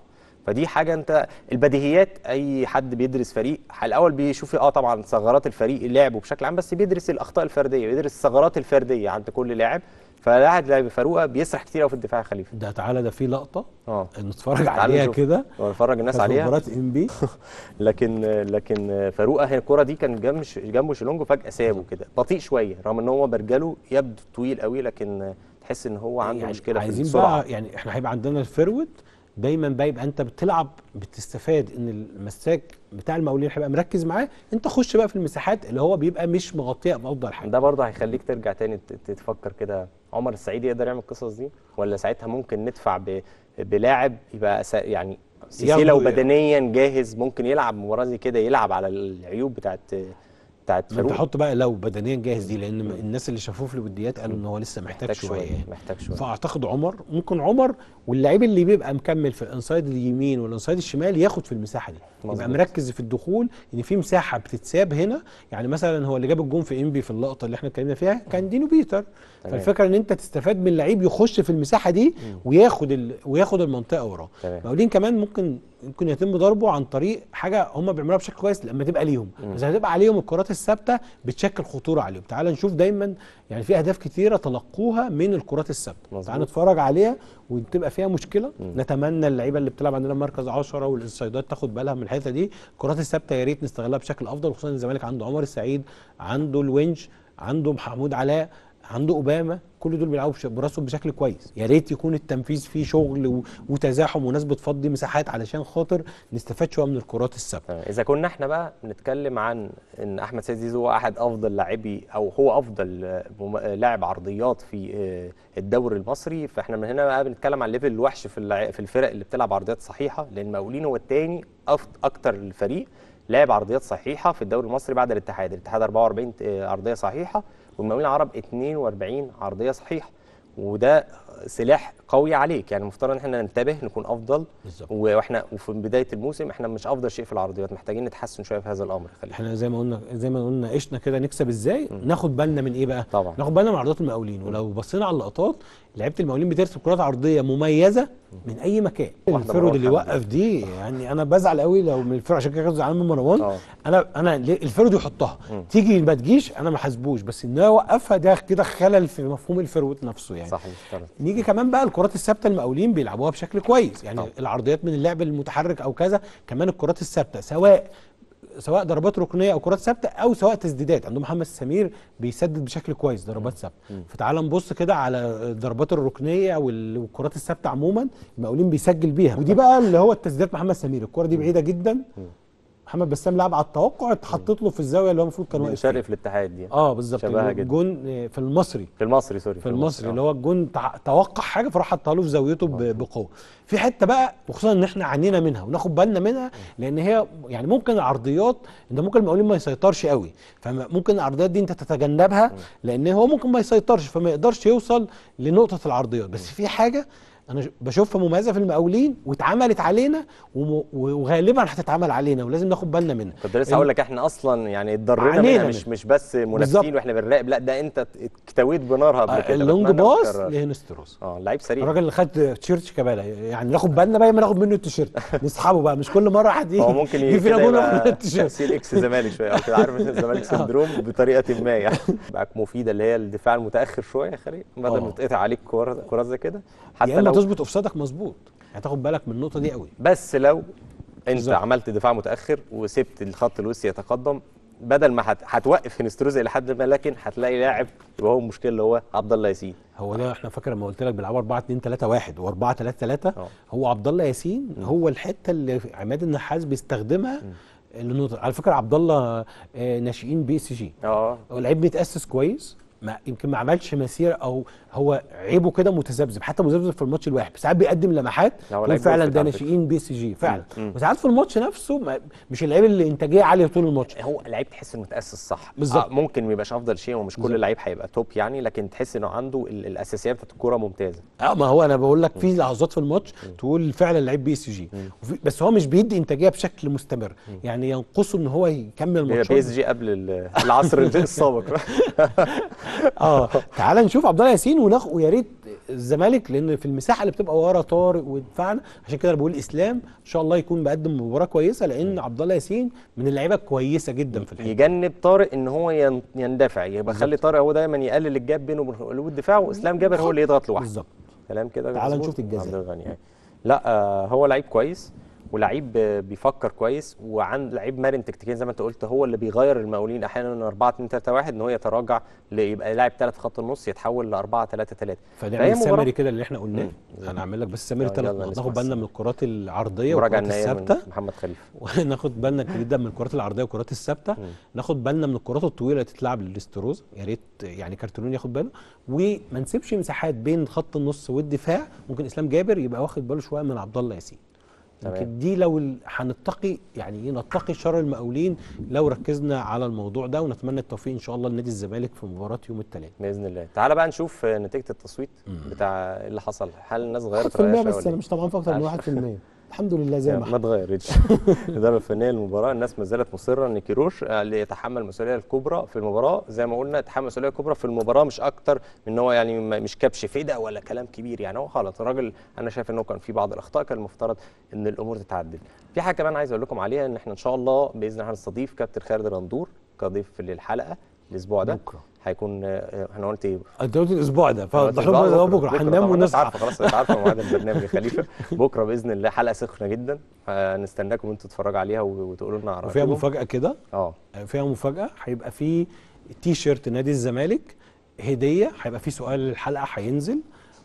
فدي حاجه انت البديهيات اي حد بيدرس فريق الاول بيشوف اه طبعا ثغرات الفريق لعبه بشكل عام بس بيدرس الاخطاء الفرديه بيدرس الثغرات الفرديه عند كل لاعب فلاعب لاعب فاروقه بيسرح كتير قوي في الدفاع خليفه ده تعالى ده في لقطه اه نتفرج عليها كده ونتفرج الناس عليها مباراه ام بي لكن لكن فاروقه هي الكره دي كان جنبه جنبه شيلونج وفجاه سابه كده بطيء شويه رغم ان هو برجله يبدو طويل قوي لكن تحس ان هو يعني عنده يعني مشكله في السرعه عايزين بقى يعني احنا هيبقى عندنا الفيرود دايما بقى يبقى انت بتلعب بتستفاد ان المساك بتاع المقاولين هيبقى مركز معاه انت خش بقى في المساحات اللي هو بيبقى مش مغطيها بافضل حاجه ده برضه هيخليك ترجع تاني تفكر كده عمر السعيد يقدر يعمل القصص دي ولا ساعتها ممكن ندفع ب... بلاعب يبقى يعني سيسي لو يعني. بدنيا جاهز ممكن يلعب مباراه زي كده يلعب على العيوب بتاعت بتاعت فاروق تحط بقى لو بدنيا جاهز دي لان الناس اللي شافوه في الوديات قالوا ان هو لسه محتاج, محتاج شويه يعني. محتاج شويه فاعتقد عمر ممكن عمر واللاعب اللي بيبقى مكمل في الانسايد اليمين والانسايد الشمال ياخد في المساحه دي مزبط. يبقى مركز في الدخول ان يعني في مساحه بتتساب هنا يعني مثلا هو اللي جاب الجون في انبي في اللقطه اللي احنا اتكلمنا فيها كان دينو بيتر تمام. فالفكره ان انت تستفاد من لعيب يخش في المساحه دي وياخد ال... وياخد المنطقه وراه مقاولين كمان ممكن ممكن يتم ضربه عن طريق حاجه هم بيعملوها بشكل كويس لما تبقى ليهم اذا هتبقى عليهم الكرات الثابته بتشكل خطوره عليهم تعال نشوف دايما يعني في اهداف كثيره تلقوها من الكرات الثابته تعال نتفرج عليها وتبقى فيها مشكله مم. نتمنى اللعيبه اللي بتلعب عندنا مركز 10 والانسايدات تاخد بالها من الحته دي الكرات الثابته يا ريت نستغلها بشكل افضل خصوصا الزمالك عنده عمر السعيد عنده الونج عنده محمود علاء عنده اوباما كل دول بيلعبوا براسهم بشكل كويس يا ريت يكون التنفيذ فيه شغل وتزاحم وناس بتفضي مساحات علشان خاطر نستفاد شويه من الكرات الثابته اذا كنا احنا بقى بنتكلم عن ان احمد سيد زيزو هو احد افضل لاعبي او هو افضل لاعب عرضيات في آه، الدوري المصري فاحنا من هنا بقى بنتكلم عن ليفل الوحش في في الفرق اللي بتلعب عرضيات صحيحه لان مقاولين هو الثاني اكتر الفريق لاعب عرضيات صحيحه في الدوري المصري بعد الاتحاد الاتحاد 44 آه، عرضيه صحيحه والمقاولين العرب 42 عرضيه صحيحه وده سلاح قوي عليك يعني المفترض ان احنا ننتبه نكون افضل بالزبط. واحنا وفي بدايه الموسم احنا مش افضل شيء في العرضيات محتاجين نتحسن شويه في هذا الامر خلينا. احنا زي ما قلنا زي ما قلنا قشنا كده نكسب ازاي م. ناخد بالنا من ايه بقى طبعا. ناخد بالنا من عرضيات المقاولين ولو بصينا على اللقطات لعيبه المقاولين بترسم كرات عرضيه مميزه من اي مكان الفرود اللي وقف دي يعني انا بزعل قوي لو من الفرود عشان كده زعلان من مروان اه. انا انا الفرود يحطها تيجي ما تجيش انا ما حاسبوش بس ان هو يوقفها ده كده خلل في مفهوم الفرود نفسه يعني صحيح نيجي كمان بقى الكرات الثابته المقاولين بيلعبوها بشكل كويس يعني طبعا. العرضيات من اللعب المتحرك او كذا كمان الكرات الثابته سواء سواء ضربات ركنيه او كرات ثابته او سواء تسديدات عندهم محمد سمير بيسدد بشكل كويس ضربات ثابته فتعال نبص كده على الضربات الركنيه والكرات الثابته عموما المقاولين بيسجل بيها ودي بقى اللي هو التسديدات محمد سمير الكره دي بعيده جدا محمد بسام لعب على التوقع اتحطت له في الزاويه اللي هو المفروض كان واقف شرف الاتحاد دي اه بالظبط الجون آه، في المصري في المصري سوري في المصري اللي آه. هو الجون توقع حاجه فراح حطها له في زاويته آه. بقوه في حته بقى وخصوصا ان احنا عانينا منها وناخد بالنا منها لان هي يعني ممكن العرضيات انت ممكن المقاولين ما يسيطرش قوي فممكن العرضيات دي انت تتجنبها لان هو ممكن ما يسيطرش فما يقدرش يوصل لنقطه العرضيات بس في حاجه انا بشوفها مميزه في المقاولين واتعملت علينا وغالبا هتتعمل علينا ولازم ناخد بالنا منها كنت لسه هقول لك احنا اصلا يعني اتضررنا منها مش مش بس منافسين واحنا بنراقب لا ده انت اكتويت بنارها قبل آه، كده اللونج باص لهنستروس اه لعيب سريع الراجل اللي خد تيشيرت شيكابالا يعني ناخد بالنا بقى ما ناخد منه التيشيرت نسحبه بقى مش كل مره حد هو ممكن يجي يبقى تفسير اكس زمالك شويه عارف الزمالك آه. سندروم بطريقه ما يعني بقى مفيده اللي هي الدفاع المتاخر شويه يا خليل بدل ما آه. تقطع عليك كوره زي كده حتى لو تظبط اوفسايدك مظبوط هتاخد يعني بالك من النقطه دي قوي بس لو انت بالزبط. عملت دفاع متاخر وسبت الخط الوسطي يتقدم بدل ما هتوقف هنستروز الى حد ما لكن هتلاقي لاعب يبقى هو المشكله اللي هو عبد الله ياسين هو ده احنا فاكر لما قلت لك بيلعبوا 4 2 3 1 و 4 3 3 هو عبد الله ياسين هو الحته اللي عماد النحاس بيستخدمها للنقطه على فكره عبد الله آه، ناشئين بي اس جي اه لعيب متاسس كويس ما يمكن ما عملش مسيره او هو عيبه كده متذبذب حتى متذبذب في الماتش الواحد ساعات بيقدم لمحات وفعلا فعلا ده ناشئين بي سي جي فعلا وساعات في الماتش نفسه مش اللعيب اللي انتاجيه عاليه طول الماتش هو لعيب تحس انه متاسس صح آه، بالظبط آه ممكن ما يبقاش افضل شيء ومش كل لعيب هيبقى توب يعني لكن تحس انه عنده الاساسيات بتاعت الكوره ممتازه اه ما هو انا بقول لك في لحظات في الماتش مم. تقول فعلا لعيب بي سي جي بس هو مش بيدي انتاجيه بشكل مستمر مم. يعني ينقصه ان هو يكمل الماتش بي اس جي قبل العصر السابق اه تعال نشوف عبد الله ياسين مين وناخد ويا ريت الزمالك لان في المساحه اللي بتبقى ورا طارق ودفعنا عشان كده انا بقول اسلام ان شاء الله يكون بقدم مباراه كويسه لان عبد الله ياسين من اللعيبه الكويسه جدا في الحين يجنب طارق ان هو يندفع يبقى خلي طارق هو دايما يقلل الجاب بينه وبين قلوب الدفاع واسلام جابر هو اللي يضغط لوحده بالظبط كلام كده تعال نشوف الجزاء لا آه هو لعيب كويس ولعيب بيفكر كويس وعند لعيب مرن تكتيكيا زي ما انت قلت هو اللي بيغير المقاولين احيانا من 4 2 3 1 ان هو يتراجع ليبقى لاعب ثلاث خط النص يتحول ل 4 3 3 فنعمل سامري كده اللي احنا قلناه انا هعمل لك بس سامري ثلاث ناخد بالنا من الكرات العرضيه والكرات الثابته محمد خليفه وناخد بالنا جدا من الكرات العرضيه والكرات الثابته ناخد بالنا من الكرات الطويله اللي تتلعب للاستروز يا ريت يعني كارتونون ياخد باله وما نسيبش مساحات بين خط النص والدفاع ممكن اسلام جابر يبقى واخد باله شويه من عبد الله ياسين لكن دي لو هنتقي يعني ايه نتقي شر المقاولين لو ركزنا على الموضوع ده ونتمنى التوفيق ان شاء الله لنادي الزمالك في مباراه يوم الثلاثاء باذن الله تعالى بقى نشوف نتيجه التصويت بتاع اللي حصل هل الناس غيرت رايها بس انا إيه؟ مش طبعا في اكتر من 1% الحمد لله زي ما ما اتغيرتش الاداره الفنيه للمباراه الناس ما زالت مصره ان كيروش اللي آه، يتحمل المسؤوليه الكبرى في المباراه زي ما قلنا يتحمل المسؤوليه الكبرى في المباراه مش اكتر من ان هو يعني مش كبش فدا ولا كلام كبير يعني هو خلاص الراجل انا شايف انه كان في بعض الاخطاء كان المفترض ان الامور تتعدل في حاجه كمان عايز اقول لكم عليها ان احنا ان شاء الله باذن الله هنستضيف كابتن خالد الرندور كضيف للحلقه الاسبوع ده بكره هيكون آه، آه، احنا قلت إيه؟ انت قلت الاسبوع ده فوضح لهم بكره, بكره هننام ونصحى خلاص انت عارفه موعد البرنامج يا خليفه بكره باذن الله حلقه سخنه جدا هنستناكم انتوا تتفرجوا عليها وتقولوا لنا فيها مفاجاه كده آه. اه فيها مفاجاه هيبقى في تي شيرت نادي الزمالك هديه هيبقى في سؤال الحلقه هينزل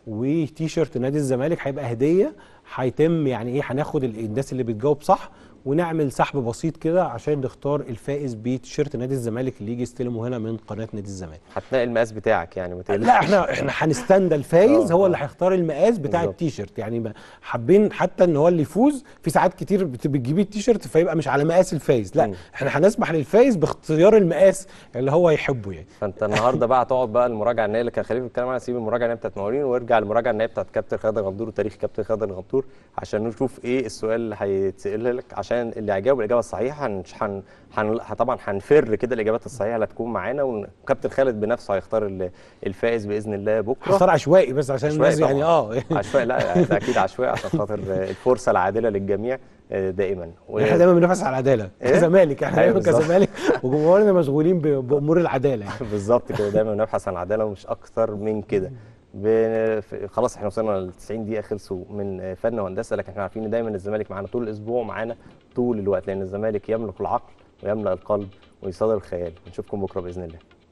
وتي شيرت نادي الزمالك هيبقى هديه هيتم يعني ايه هناخد الناس اللي بتجاوب صح ونعمل سحب بسيط كده عشان نختار الفائز بتيشيرت نادي الزمالك اللي يجي يستلمه هنا من قناه نادي الزمالك هتلاقي المقاس بتاعك يعني متقلقش لا احنا احنا هنستنى الفايز اه، هو اللي اه. هيختار المقاس بتاع التيشيرت يعني حابين حتى ان هو اللي يفوز في ساعات كتير بتجيبي التيشيرت فيبقى مش على مقاس الفايز لا احنا هنسمح للفايز باختيار المقاس اللي هو يحبه يعني فانت النهارده بقى هتقعد بقى المراجعه النهائيه اللي كان خليفه بيتكلم عنها سيب المراجعه النهائيه بتاعت مورين وارجع المراجعه النهائيه بتاعت كابتن خالد غندور وتاريخ كابتن خالد غندور عشان نشوف ايه السؤال اللي هيتسال لك عشان عشان اللي هيجاوب الاجابه الصحيحه هن... هن... طبعا هنفر كده الاجابات الصحيحه اللي هتكون معانا وكابتن خالد بنفسه هيختار الفائز باذن الله بكره اختار عشوائي بس عشان الناس يعني اه عشوائي لا اكيد عشوائي عشان خاطر الفرصه العادله للجميع آه، دائما و... احنا دايما بنفس على العداله إيه؟ كزمالك احنا دايما كزمالك وجمهورنا مشغولين بامور العداله بالظبط كده دايما بنبحث عن العداله ومش اكتر من كده خلاص احنا وصلنا ل 90 دقيقه خلصوا من فن وهندسه لكن احنا عارفين ان دايما الزمالك معانا طول الاسبوع معانا طول الوقت لان الزمالك يملك العقل ويملا القلب ويصادر الخيال نشوفكم بكره باذن الله